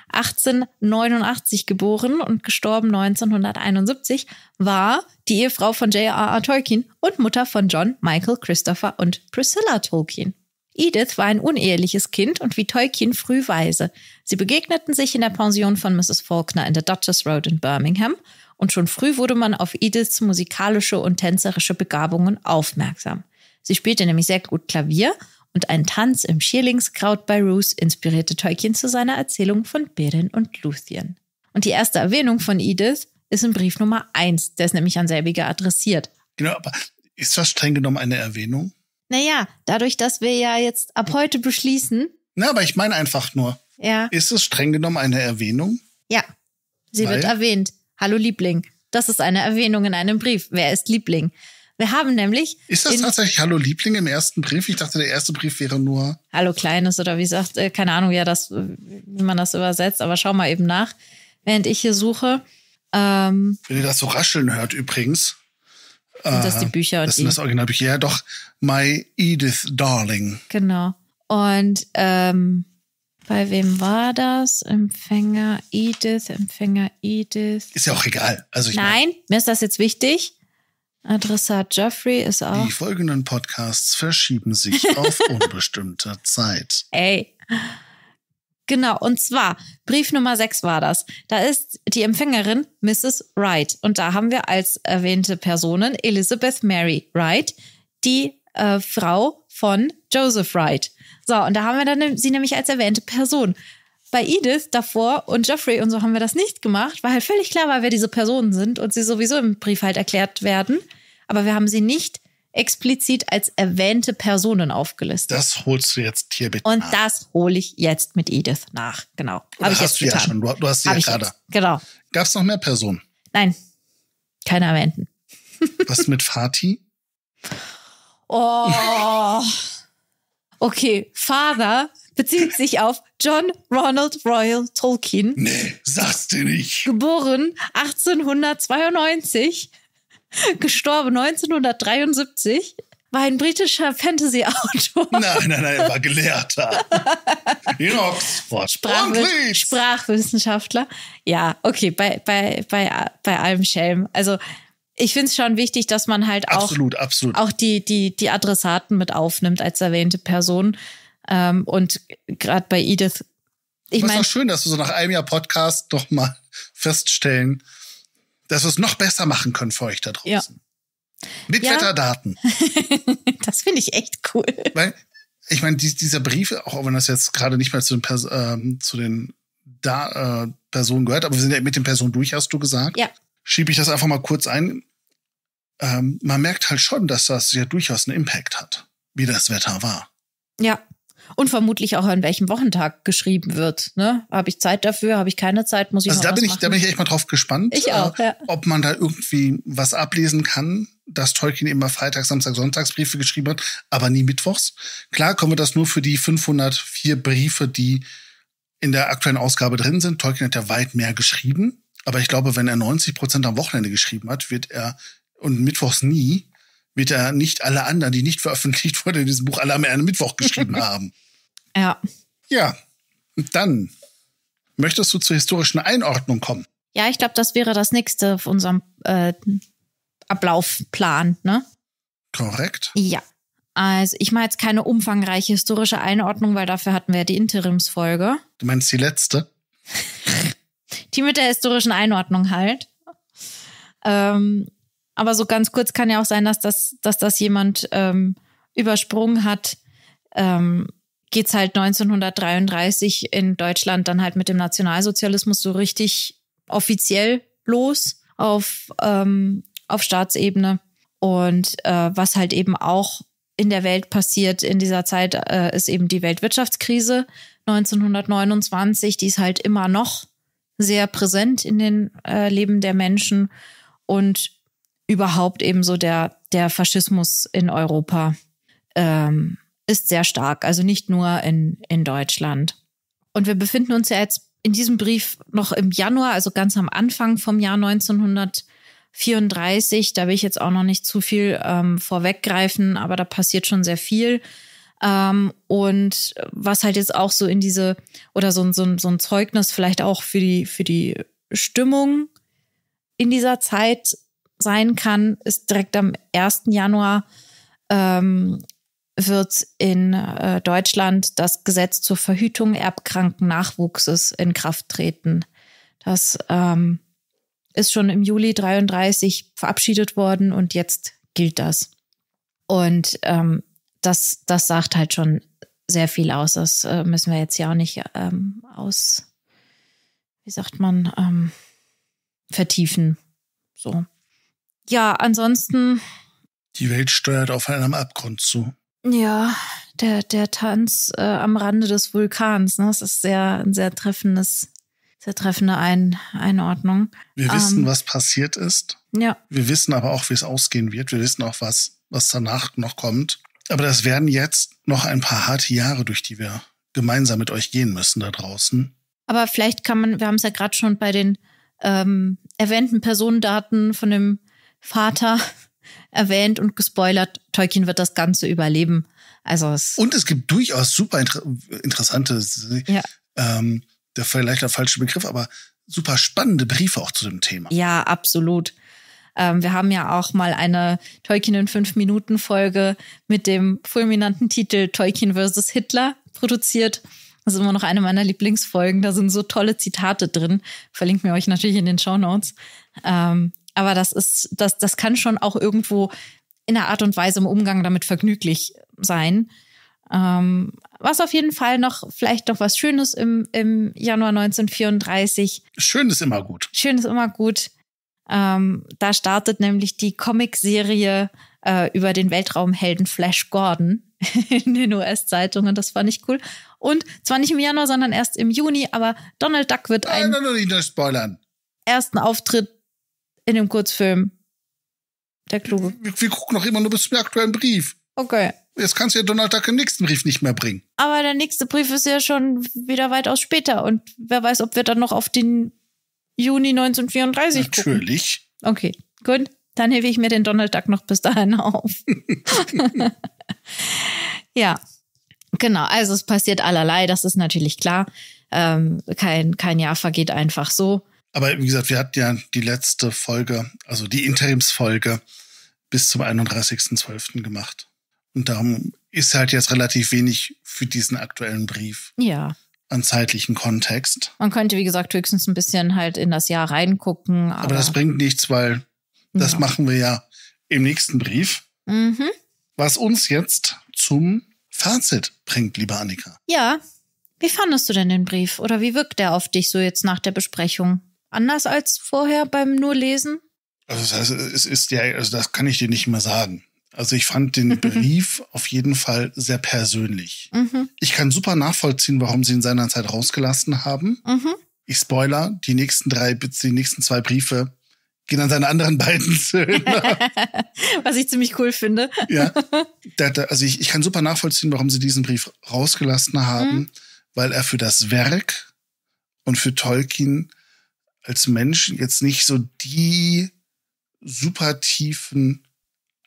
[SPEAKER 2] 1889 geboren und gestorben 1971, war die Ehefrau von J.R.R. Tolkien und Mutter von John, Michael, Christopher und Priscilla Tolkien. Edith war ein uneheliches Kind und wie Tolkien früh weise. Sie begegneten sich in der Pension von Mrs. Faulkner in der Duchess Road in Birmingham und schon früh wurde man auf Ediths musikalische und tänzerische Begabungen aufmerksam. Sie spielte nämlich sehr gut Klavier und ein Tanz im Schierlingskraut bei Ruth inspirierte Tolkien zu seiner Erzählung von
[SPEAKER 1] Beren und Luthien.
[SPEAKER 2] Und die erste Erwähnung von Edith ist in Brief Nummer 1. Der ist nämlich an selbige adressiert.
[SPEAKER 1] Genau, aber ist das streng genommen eine Erwähnung? Naja, dadurch, dass wir ja jetzt ab heute beschließen. Na, aber ich meine einfach nur. Ja. Ist es streng genommen eine Erwähnung? Ja. Sie Weil? wird
[SPEAKER 2] erwähnt. Hallo Liebling. Das ist eine Erwähnung in einem Brief. Wer ist Liebling? Wir haben nämlich.
[SPEAKER 1] Ist das tatsächlich Hallo Liebling im ersten Brief? Ich dachte, der erste Brief wäre nur.
[SPEAKER 2] Hallo Kleines oder wie sagt, äh, keine Ahnung, wie, das,
[SPEAKER 1] wie
[SPEAKER 2] man das übersetzt, aber schau mal eben nach, während ich hier suche. Ähm,
[SPEAKER 1] Wenn ihr das so rascheln hört übrigens.
[SPEAKER 2] Sind das die äh, Bücher? und Das sind das
[SPEAKER 1] Originalbücher. Ja, doch. My Edith Darling.
[SPEAKER 2] Genau. Und ähm, bei wem war das? Empfänger Edith, Empfänger Edith.
[SPEAKER 1] Ist ja auch egal. Also Nein,
[SPEAKER 2] mein, mir ist das jetzt wichtig. Adressat Jeffrey ist auch. Die
[SPEAKER 1] folgenden Podcasts verschieben sich auf unbestimmte Zeit.
[SPEAKER 2] Ey. Genau, und zwar Brief Nummer 6 war das. Da ist die Empfängerin Mrs. Wright. Und da haben wir als erwähnte Personen Elizabeth Mary Wright, die äh, Frau von Joseph Wright. So, und da haben wir dann sie nämlich als erwähnte Person. Bei Edith davor und Jeffrey und so haben wir das nicht gemacht, weil halt völlig klar war, wer diese Personen sind und sie sowieso im Brief halt erklärt werden. Aber wir haben sie nicht explizit als erwähnte Personen
[SPEAKER 1] aufgelistet. Das holst du jetzt hier bitte. Und nach. das
[SPEAKER 2] hole ich jetzt mit Edith nach. Genau. Habe ich jetzt du getan. Ja schon. Du, hast sie ja gerade. Jetzt.
[SPEAKER 1] Genau. Gab es noch mehr Personen? Nein. Keine erwähnten. Was mit Fatih?
[SPEAKER 2] Oh. Okay, Father bezieht sich auf John Ronald Royal Tolkien. Nee,
[SPEAKER 1] sagst du nicht.
[SPEAKER 2] Geboren 1892 gestorben 1973, war ein britischer Fantasy-Autor.
[SPEAKER 1] Nein, nein, nein, er war Gelehrter. In Oxford. Sprachwi
[SPEAKER 2] Sprachwissenschaftler. Ja, okay, bei, bei, bei, bei allem Schelm. Also, ich finde es schon wichtig, dass man halt auch, absolut, absolut. auch die, die, die Adressaten mit aufnimmt als erwähnte Person. Ähm, und gerade bei Edith.
[SPEAKER 1] Ich meine. Es ist schön, dass wir so nach einem Jahr Podcast doch mal feststellen, dass wir es noch besser machen können für euch da
[SPEAKER 2] draußen. Ja.
[SPEAKER 1] Mit ja. Wetterdaten. das finde ich echt cool. Weil, ich meine, die, dieser Brief, auch wenn das jetzt gerade nicht mehr zu den, Pers ähm, zu den da, äh, Personen gehört, aber wir sind ja mit den Personen durch, hast du gesagt. Ja. Schiebe ich das einfach mal kurz ein. Ähm, man merkt halt schon, dass das ja durchaus einen Impact hat, wie das Wetter war.
[SPEAKER 2] Ja und vermutlich auch an welchem Wochentag geschrieben wird. Ne? Habe ich Zeit dafür? Habe ich keine Zeit? Muss ich also noch da bin ich, machen? Da bin ich
[SPEAKER 1] echt mal drauf gespannt, ich auch, äh, ja. ob man da irgendwie was ablesen kann, dass Tolkien immer Freitag, Samstag, Sonntags Briefe geschrieben hat, aber nie Mittwochs. Klar kommen wir das nur für die 504 Briefe, die in der aktuellen Ausgabe drin sind. Tolkien hat ja weit mehr geschrieben. Aber ich glaube, wenn er 90 Prozent am Wochenende geschrieben hat, wird er und mittwochs nie, mit der nicht alle anderen, die nicht veröffentlicht wurde in diesem Buch, alle am Mittwoch geschrieben haben. Ja. Ja. Und dann möchtest du zur historischen Einordnung kommen?
[SPEAKER 2] Ja, ich glaube, das wäre das nächste auf unserem äh, Ablaufplan, ne? Korrekt. Ja. Also ich mache jetzt keine umfangreiche historische Einordnung, weil dafür hatten wir ja die Interimsfolge.
[SPEAKER 1] Du meinst die letzte?
[SPEAKER 2] die mit der historischen Einordnung halt. Ähm, aber so ganz kurz kann ja auch sein, dass das, dass das jemand ähm, übersprungen hat. Ähm, geht's halt 1933 in Deutschland dann halt mit dem Nationalsozialismus so richtig offiziell los auf, ähm, auf Staatsebene. Und äh, was halt eben auch in der Welt passiert in dieser Zeit, äh, ist eben die Weltwirtschaftskrise 1929. Die ist halt immer noch sehr präsent in den äh, Leben der Menschen. Und überhaupt eben so der, der Faschismus in Europa ähm, ist sehr stark, also nicht nur in, in Deutschland. Und wir befinden uns ja jetzt in diesem Brief noch im Januar, also ganz am Anfang vom Jahr 1934. Da will ich jetzt auch noch nicht zu viel ähm, vorweggreifen, aber da passiert schon sehr viel. Ähm, und was halt jetzt auch so in diese, oder so, so, so ein Zeugnis vielleicht auch für die, für die Stimmung in dieser Zeit sein kann, ist direkt am 1. Januar ähm, wird in äh, Deutschland das Gesetz zur Verhütung erbkranken Nachwuchses in Kraft treten. Das ähm, ist schon im Juli 33 verabschiedet worden und jetzt gilt das. Und ähm, das, das sagt halt schon sehr viel aus. Das äh, müssen wir jetzt ja auch nicht ähm, aus, wie sagt man, ähm, vertiefen. So ja, ansonsten.
[SPEAKER 1] Die Welt steuert auf einem Abgrund zu.
[SPEAKER 2] Ja, der, der Tanz äh, am Rande des Vulkans, ne? Das ist sehr, ein sehr treffendes, sehr treffende Ein Einordnung.
[SPEAKER 1] Wir wissen, ähm, was passiert ist. Ja. Wir wissen aber auch, wie es ausgehen wird. Wir wissen auch, was, was danach noch kommt. Aber das werden jetzt noch ein paar harte Jahre, durch die wir gemeinsam mit euch gehen müssen da draußen.
[SPEAKER 2] Aber vielleicht kann man, wir haben es ja gerade schon bei den ähm, erwähnten Personendaten von dem Vater erwähnt und gespoilert. Tolkien wird das Ganze überleben. Also
[SPEAKER 1] es und es gibt durchaus super inter interessante, ja. ähm, der vielleicht der falsche Begriff, aber super spannende Briefe auch zu dem Thema.
[SPEAKER 2] Ja, absolut. Ähm, wir haben ja auch mal eine Tolkien in fünf Minuten Folge mit dem fulminanten Titel Tolkien versus Hitler produziert. Das ist immer noch eine meiner Lieblingsfolgen. Da sind so tolle Zitate drin. Verlinken wir euch natürlich in den Show Notes. Ähm, aber das ist, das, das kann schon auch irgendwo in der Art und Weise im Umgang damit vergnüglich sein. Ähm, was auf jeden Fall noch, vielleicht noch was Schönes im, im Januar 1934.
[SPEAKER 1] Schön ist immer gut.
[SPEAKER 2] Schön ist immer gut. Ähm, da startet nämlich die Comicserie äh, über den Weltraumhelden Flash Gordon in den US-Zeitungen. Das fand ich cool. Und zwar nicht im Januar, sondern erst im Juni, aber Donald Duck
[SPEAKER 1] wird einen nein, nein, nein, nicht spoilern. ersten Auftritt in dem Kurzfilm. Der Kluge. Wir gucken noch immer nur bis zum aktuellen Brief. Okay. Jetzt kannst du ja Donald Duck im nächsten Brief nicht mehr bringen.
[SPEAKER 2] Aber der nächste Brief ist ja schon wieder weitaus später. Und wer weiß, ob wir dann noch auf den Juni 1934 Natürlich. gucken. Natürlich. Okay, gut. Dann hebe ich mir den Donald Duck noch bis dahin auf. ja, genau. Also es passiert allerlei, das ist natürlich klar. Ähm, kein, kein Jahr vergeht einfach so.
[SPEAKER 1] Aber wie gesagt, wir hatten ja die letzte Folge, also die Interimsfolge, bis zum 31.12. gemacht. Und darum ist halt jetzt relativ wenig für diesen aktuellen Brief. Ja. An zeitlichen Kontext.
[SPEAKER 2] Man könnte, wie gesagt, höchstens ein bisschen halt in das Jahr reingucken. Aber, aber das
[SPEAKER 1] bringt nichts, weil das ja. machen wir ja im nächsten Brief. Mhm. Was uns jetzt zum Fazit bringt, liebe Annika.
[SPEAKER 2] Ja. Wie fandest du denn den Brief? Oder wie wirkt der auf dich so jetzt nach der Besprechung? anders als vorher beim nur Lesen?
[SPEAKER 1] Also das heißt, es ist ja, also das kann ich dir nicht mehr sagen. Also ich fand den Brief auf jeden Fall sehr persönlich. Mhm. Ich kann super nachvollziehen, warum sie ihn seinerzeit rausgelassen haben. Mhm. Ich spoiler, die nächsten drei, die nächsten zwei Briefe gehen an seine anderen beiden Söhne.
[SPEAKER 2] Was ich ziemlich cool finde. ja.
[SPEAKER 1] Also ich, ich kann super nachvollziehen, warum sie diesen Brief rausgelassen haben, mhm. weil er für das Werk und für Tolkien als Menschen jetzt nicht so die super tiefen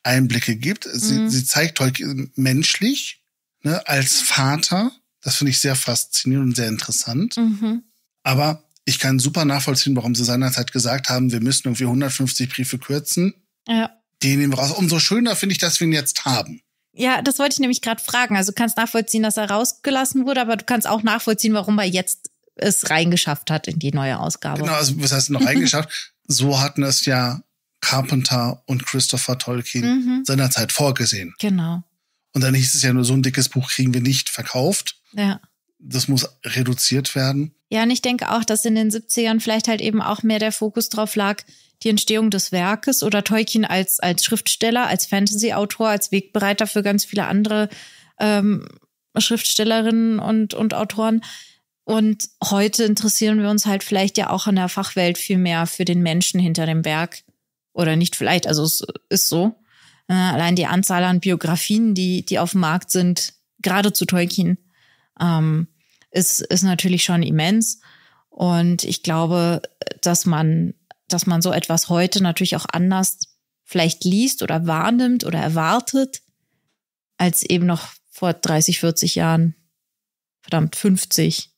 [SPEAKER 1] Einblicke gibt. Sie, mhm. sie zeigt Tolkien halt menschlich, ne, als Vater. Das finde ich sehr faszinierend und sehr interessant. Mhm. Aber ich kann super nachvollziehen, warum sie seinerzeit gesagt haben, wir müssen irgendwie 150 Briefe kürzen. Ja. Den nehmen wir raus. Umso schöner finde ich, dass wir ihn jetzt haben.
[SPEAKER 2] Ja, das wollte ich nämlich gerade fragen. Also du kannst nachvollziehen, dass er rausgelassen wurde, aber du kannst auch nachvollziehen, warum er jetzt es reingeschafft hat in die neue Ausgabe. Genau, also was
[SPEAKER 1] heißt noch reingeschafft? so hatten es ja Carpenter und Christopher Tolkien mhm. seinerzeit vorgesehen. Genau. Und dann hieß es ja nur, so ein dickes Buch kriegen wir nicht verkauft. Ja. Das muss reduziert werden.
[SPEAKER 2] Ja, und ich denke auch, dass in den 70ern vielleicht halt eben auch mehr der Fokus drauf lag, die Entstehung des Werkes oder Tolkien als, als Schriftsteller, als Fantasy-Autor, als Wegbereiter für ganz viele andere ähm, Schriftstellerinnen und, und Autoren. Und heute interessieren wir uns halt vielleicht ja auch in der Fachwelt viel mehr für den Menschen hinter dem Berg. Oder nicht vielleicht, also es ist so. Äh, allein die Anzahl an Biografien, die, die auf dem Markt sind, gerade zu Tolkien, ähm, ist, ist natürlich schon immens. Und ich glaube, dass man, dass man so etwas heute natürlich auch anders vielleicht liest oder wahrnimmt oder erwartet, als eben noch vor 30, 40 Jahren. Verdammt, 50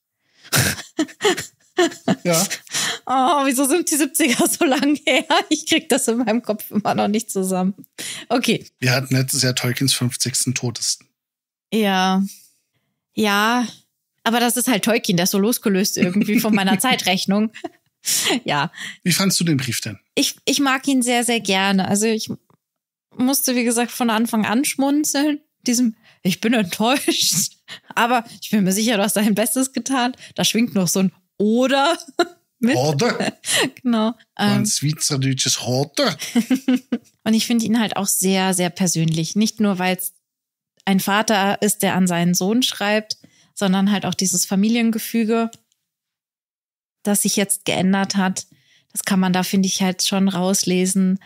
[SPEAKER 2] ja. Oh, wieso sind die 70er so lang her? Ich krieg das in meinem Kopf immer noch nicht zusammen. Okay.
[SPEAKER 1] Wir hatten letztes Jahr Tolkiens 50. Todesten.
[SPEAKER 2] Ja. Ja. Aber das ist halt Tolkien, der ist so losgelöst irgendwie von meiner Zeitrechnung. ja.
[SPEAKER 1] Wie fandst du den Brief denn?
[SPEAKER 2] Ich, ich mag ihn sehr, sehr gerne. Also ich musste, wie gesagt, von Anfang an schmunzeln. Diesem, ich bin enttäuscht. Aber ich bin mir sicher, du hast dein Bestes getan. Da schwingt noch so ein Oder mit. Oder? genau. ein ähm.
[SPEAKER 1] schweizerdeutsches Oder.
[SPEAKER 2] und ich finde ihn halt auch sehr, sehr persönlich. Nicht nur, weil es ein Vater ist, der an seinen Sohn schreibt, sondern halt auch dieses Familiengefüge, das sich jetzt geändert hat. Das kann man da, finde ich, halt schon rauslesen.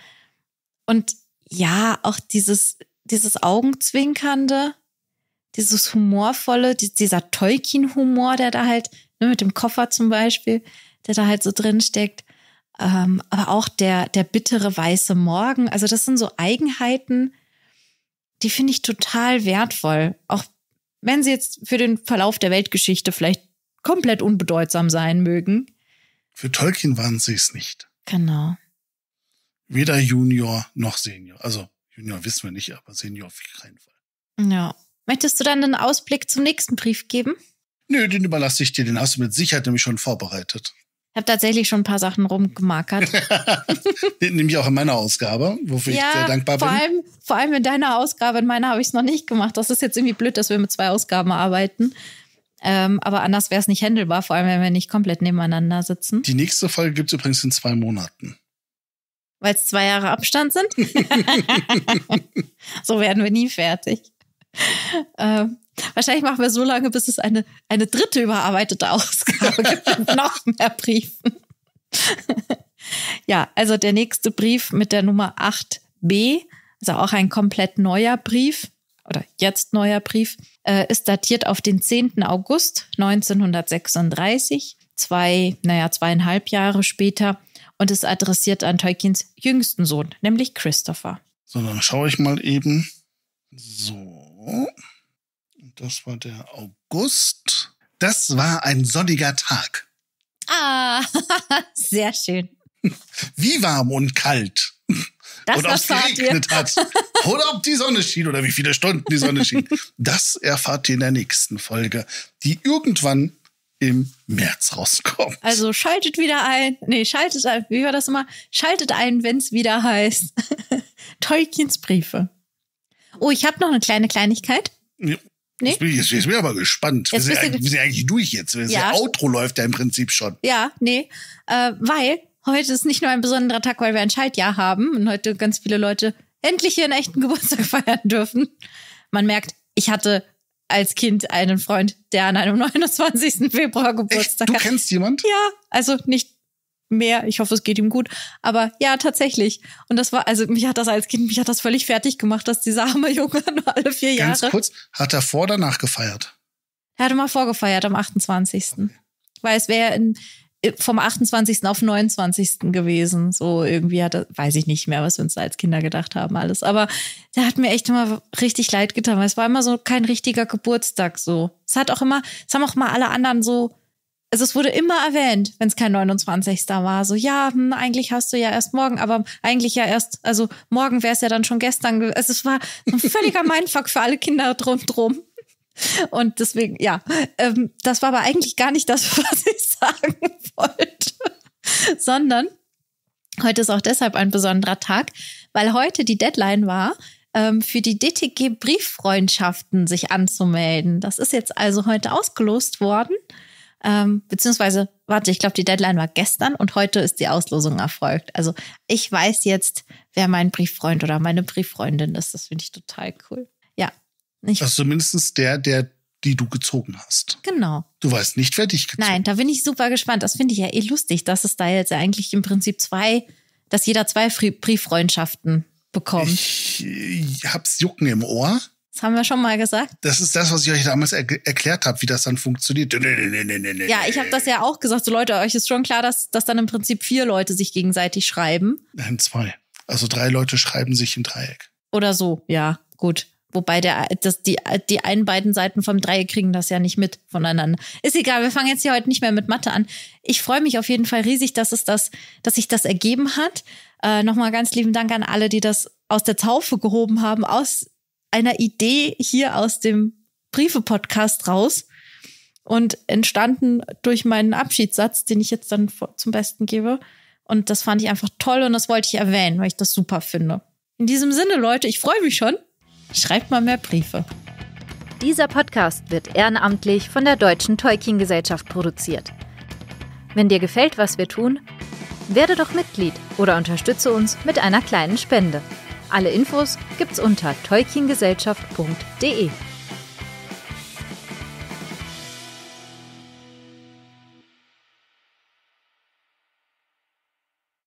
[SPEAKER 2] Und ja, auch dieses, dieses Augenzwinkernde, dieses humorvolle, dieser Tolkien-Humor, der da halt ne, mit dem Koffer zum Beispiel, der da halt so drin steckt. Ähm, aber auch der, der bittere weiße Morgen. Also das sind so Eigenheiten, die finde ich total wertvoll. Auch wenn sie jetzt für den Verlauf der Weltgeschichte vielleicht komplett unbedeutsam sein mögen.
[SPEAKER 1] Für Tolkien waren sie es nicht. Genau. Weder Junior noch Senior. Also Junior wissen wir nicht, aber Senior auf keinen Fall.
[SPEAKER 2] Ja, Möchtest du dann einen Ausblick zum nächsten Brief geben?
[SPEAKER 1] Nö, den überlasse ich dir. Den hast du mit Sicherheit nämlich schon vorbereitet.
[SPEAKER 2] Ich habe tatsächlich schon ein paar Sachen rumgemarkert.
[SPEAKER 1] den nehme ich auch in meiner Ausgabe, wofür ja, ich sehr dankbar vor bin. Allem,
[SPEAKER 2] vor allem in deiner Ausgabe, in meiner habe ich es noch nicht gemacht. Das ist jetzt irgendwie blöd, dass wir mit zwei Ausgaben arbeiten. Ähm, aber anders wäre es nicht händelbar, vor allem wenn wir nicht komplett nebeneinander
[SPEAKER 1] sitzen. Die nächste Folge gibt es übrigens in zwei Monaten.
[SPEAKER 2] Weil es zwei Jahre Abstand sind? so werden wir nie fertig ähm, wahrscheinlich machen wir so lange, bis es eine, eine dritte überarbeitete Ausgabe gibt mit noch mehr Briefen. ja, also der nächste Brief mit der Nummer 8b, also auch ein komplett neuer Brief oder jetzt neuer Brief, äh, ist datiert auf den 10. August 1936, zwei, naja, zweieinhalb Jahre später und ist adressiert an Tolkiens jüngsten Sohn, nämlich
[SPEAKER 1] Christopher. So, dann schaue ich mal eben. So. Das war der August. Das war ein sonniger Tag.
[SPEAKER 2] Ah, sehr schön.
[SPEAKER 1] Wie warm und kalt.
[SPEAKER 2] Das und ob es geregnet
[SPEAKER 1] ihr. hat. Oder ob die Sonne schien oder wie viele Stunden die Sonne schien. Das erfahrt ihr in der nächsten Folge, die irgendwann im März rauskommt.
[SPEAKER 2] Also schaltet wieder ein. Nee, schaltet ein. Wie war das immer? Schaltet ein, wenn es wieder heißt. Tolkiens Briefe. Oh, ich habe noch eine kleine Kleinigkeit. Ja. Nee? Jetzt,
[SPEAKER 1] bin ich, jetzt, jetzt bin ich aber gespannt. Jetzt wir, sind ja, wir sind eigentlich durch jetzt. Das ja. Outro läuft ja im Prinzip schon.
[SPEAKER 2] Ja, nee. Äh, weil heute ist nicht nur ein besonderer Tag, weil wir ein Schaltjahr haben und heute ganz viele Leute endlich ihren echten Geburtstag feiern dürfen. Man merkt, ich hatte als Kind einen Freund, der an einem 29. Februar Geburtstag Echt? Du hat. kennst jemanden? Ja, also nicht mehr. Ich hoffe, es geht ihm gut. Aber ja, tatsächlich. Und das war, also mich hat das als Kind, mich hat das völlig fertig gemacht, dass dieser arme Junge nur alle vier Ganz Jahre. Ganz kurz,
[SPEAKER 1] hat er vor oder nach gefeiert?
[SPEAKER 2] Er hatte mal vorgefeiert am 28. Okay. Weil es wäre in, äh, vom 28. auf 29. gewesen. So irgendwie hat er, weiß ich nicht mehr, was wir uns als Kinder gedacht haben, alles. Aber der hat mir echt immer richtig leid getan, weil es war immer so kein richtiger Geburtstag so. Es hat auch immer, es haben auch mal alle anderen so also es wurde immer erwähnt, wenn es kein 29. war. So, ja, hm, eigentlich hast du ja erst morgen, aber eigentlich ja erst, also morgen wäre es ja dann schon gestern. Also es war ein völliger Mindfuck für alle Kinder drum drum. Und deswegen, ja, ähm, das war aber eigentlich gar nicht das, was ich sagen wollte, sondern heute ist auch deshalb ein besonderer Tag, weil heute die Deadline war, ähm, für die DTG Brieffreundschaften sich anzumelden. Das ist jetzt also heute ausgelost worden. Ähm, beziehungsweise, warte, ich glaube, die Deadline war gestern und heute ist die Auslosung erfolgt. Also ich weiß jetzt, wer mein Brieffreund oder meine Brieffreundin ist. Das finde ich total cool. Ja.
[SPEAKER 1] Ich also zumindest der, der die du gezogen hast. Genau. Du weißt nicht, wer dich
[SPEAKER 2] gezogen Nein, da bin ich super gespannt. Das finde ich ja eh lustig, dass es da jetzt eigentlich im Prinzip zwei, dass jeder zwei Brieffreundschaften
[SPEAKER 1] bekommt. Ich, ich hab's Jucken im Ohr.
[SPEAKER 2] Das haben wir schon mal gesagt.
[SPEAKER 1] Das ist das, was ich euch damals er erklärt habe, wie das dann funktioniert. Ja, ich habe
[SPEAKER 2] das ja auch gesagt. So Leute, euch ist schon klar, dass, dass dann im Prinzip vier Leute sich gegenseitig schreiben.
[SPEAKER 1] Nein, zwei. Also drei Leute schreiben sich im Dreieck.
[SPEAKER 2] Oder so, ja, gut. Wobei der, das, die, die einen beiden Seiten vom Dreieck kriegen das ja nicht mit voneinander. Ist egal, wir fangen jetzt hier heute nicht mehr mit Mathe an. Ich freue mich auf jeden Fall riesig, dass es das, dass sich das ergeben hat. Äh, Nochmal ganz lieben Dank an alle, die das aus der Taufe gehoben haben, aus einer Idee hier aus dem Briefe-Podcast raus und entstanden durch meinen Abschiedssatz, den ich jetzt dann zum Besten gebe. Und das fand ich einfach toll und das wollte ich erwähnen, weil ich das super finde. In diesem Sinne, Leute, ich freue mich schon. Schreibt mal mehr Briefe. Dieser Podcast wird ehrenamtlich von der Deutschen Tolkien Gesellschaft produziert. Wenn dir gefällt, was wir tun, werde doch Mitglied oder unterstütze uns mit einer kleinen Spende. Alle Infos gibt's unter tolkiengesellschaft.de.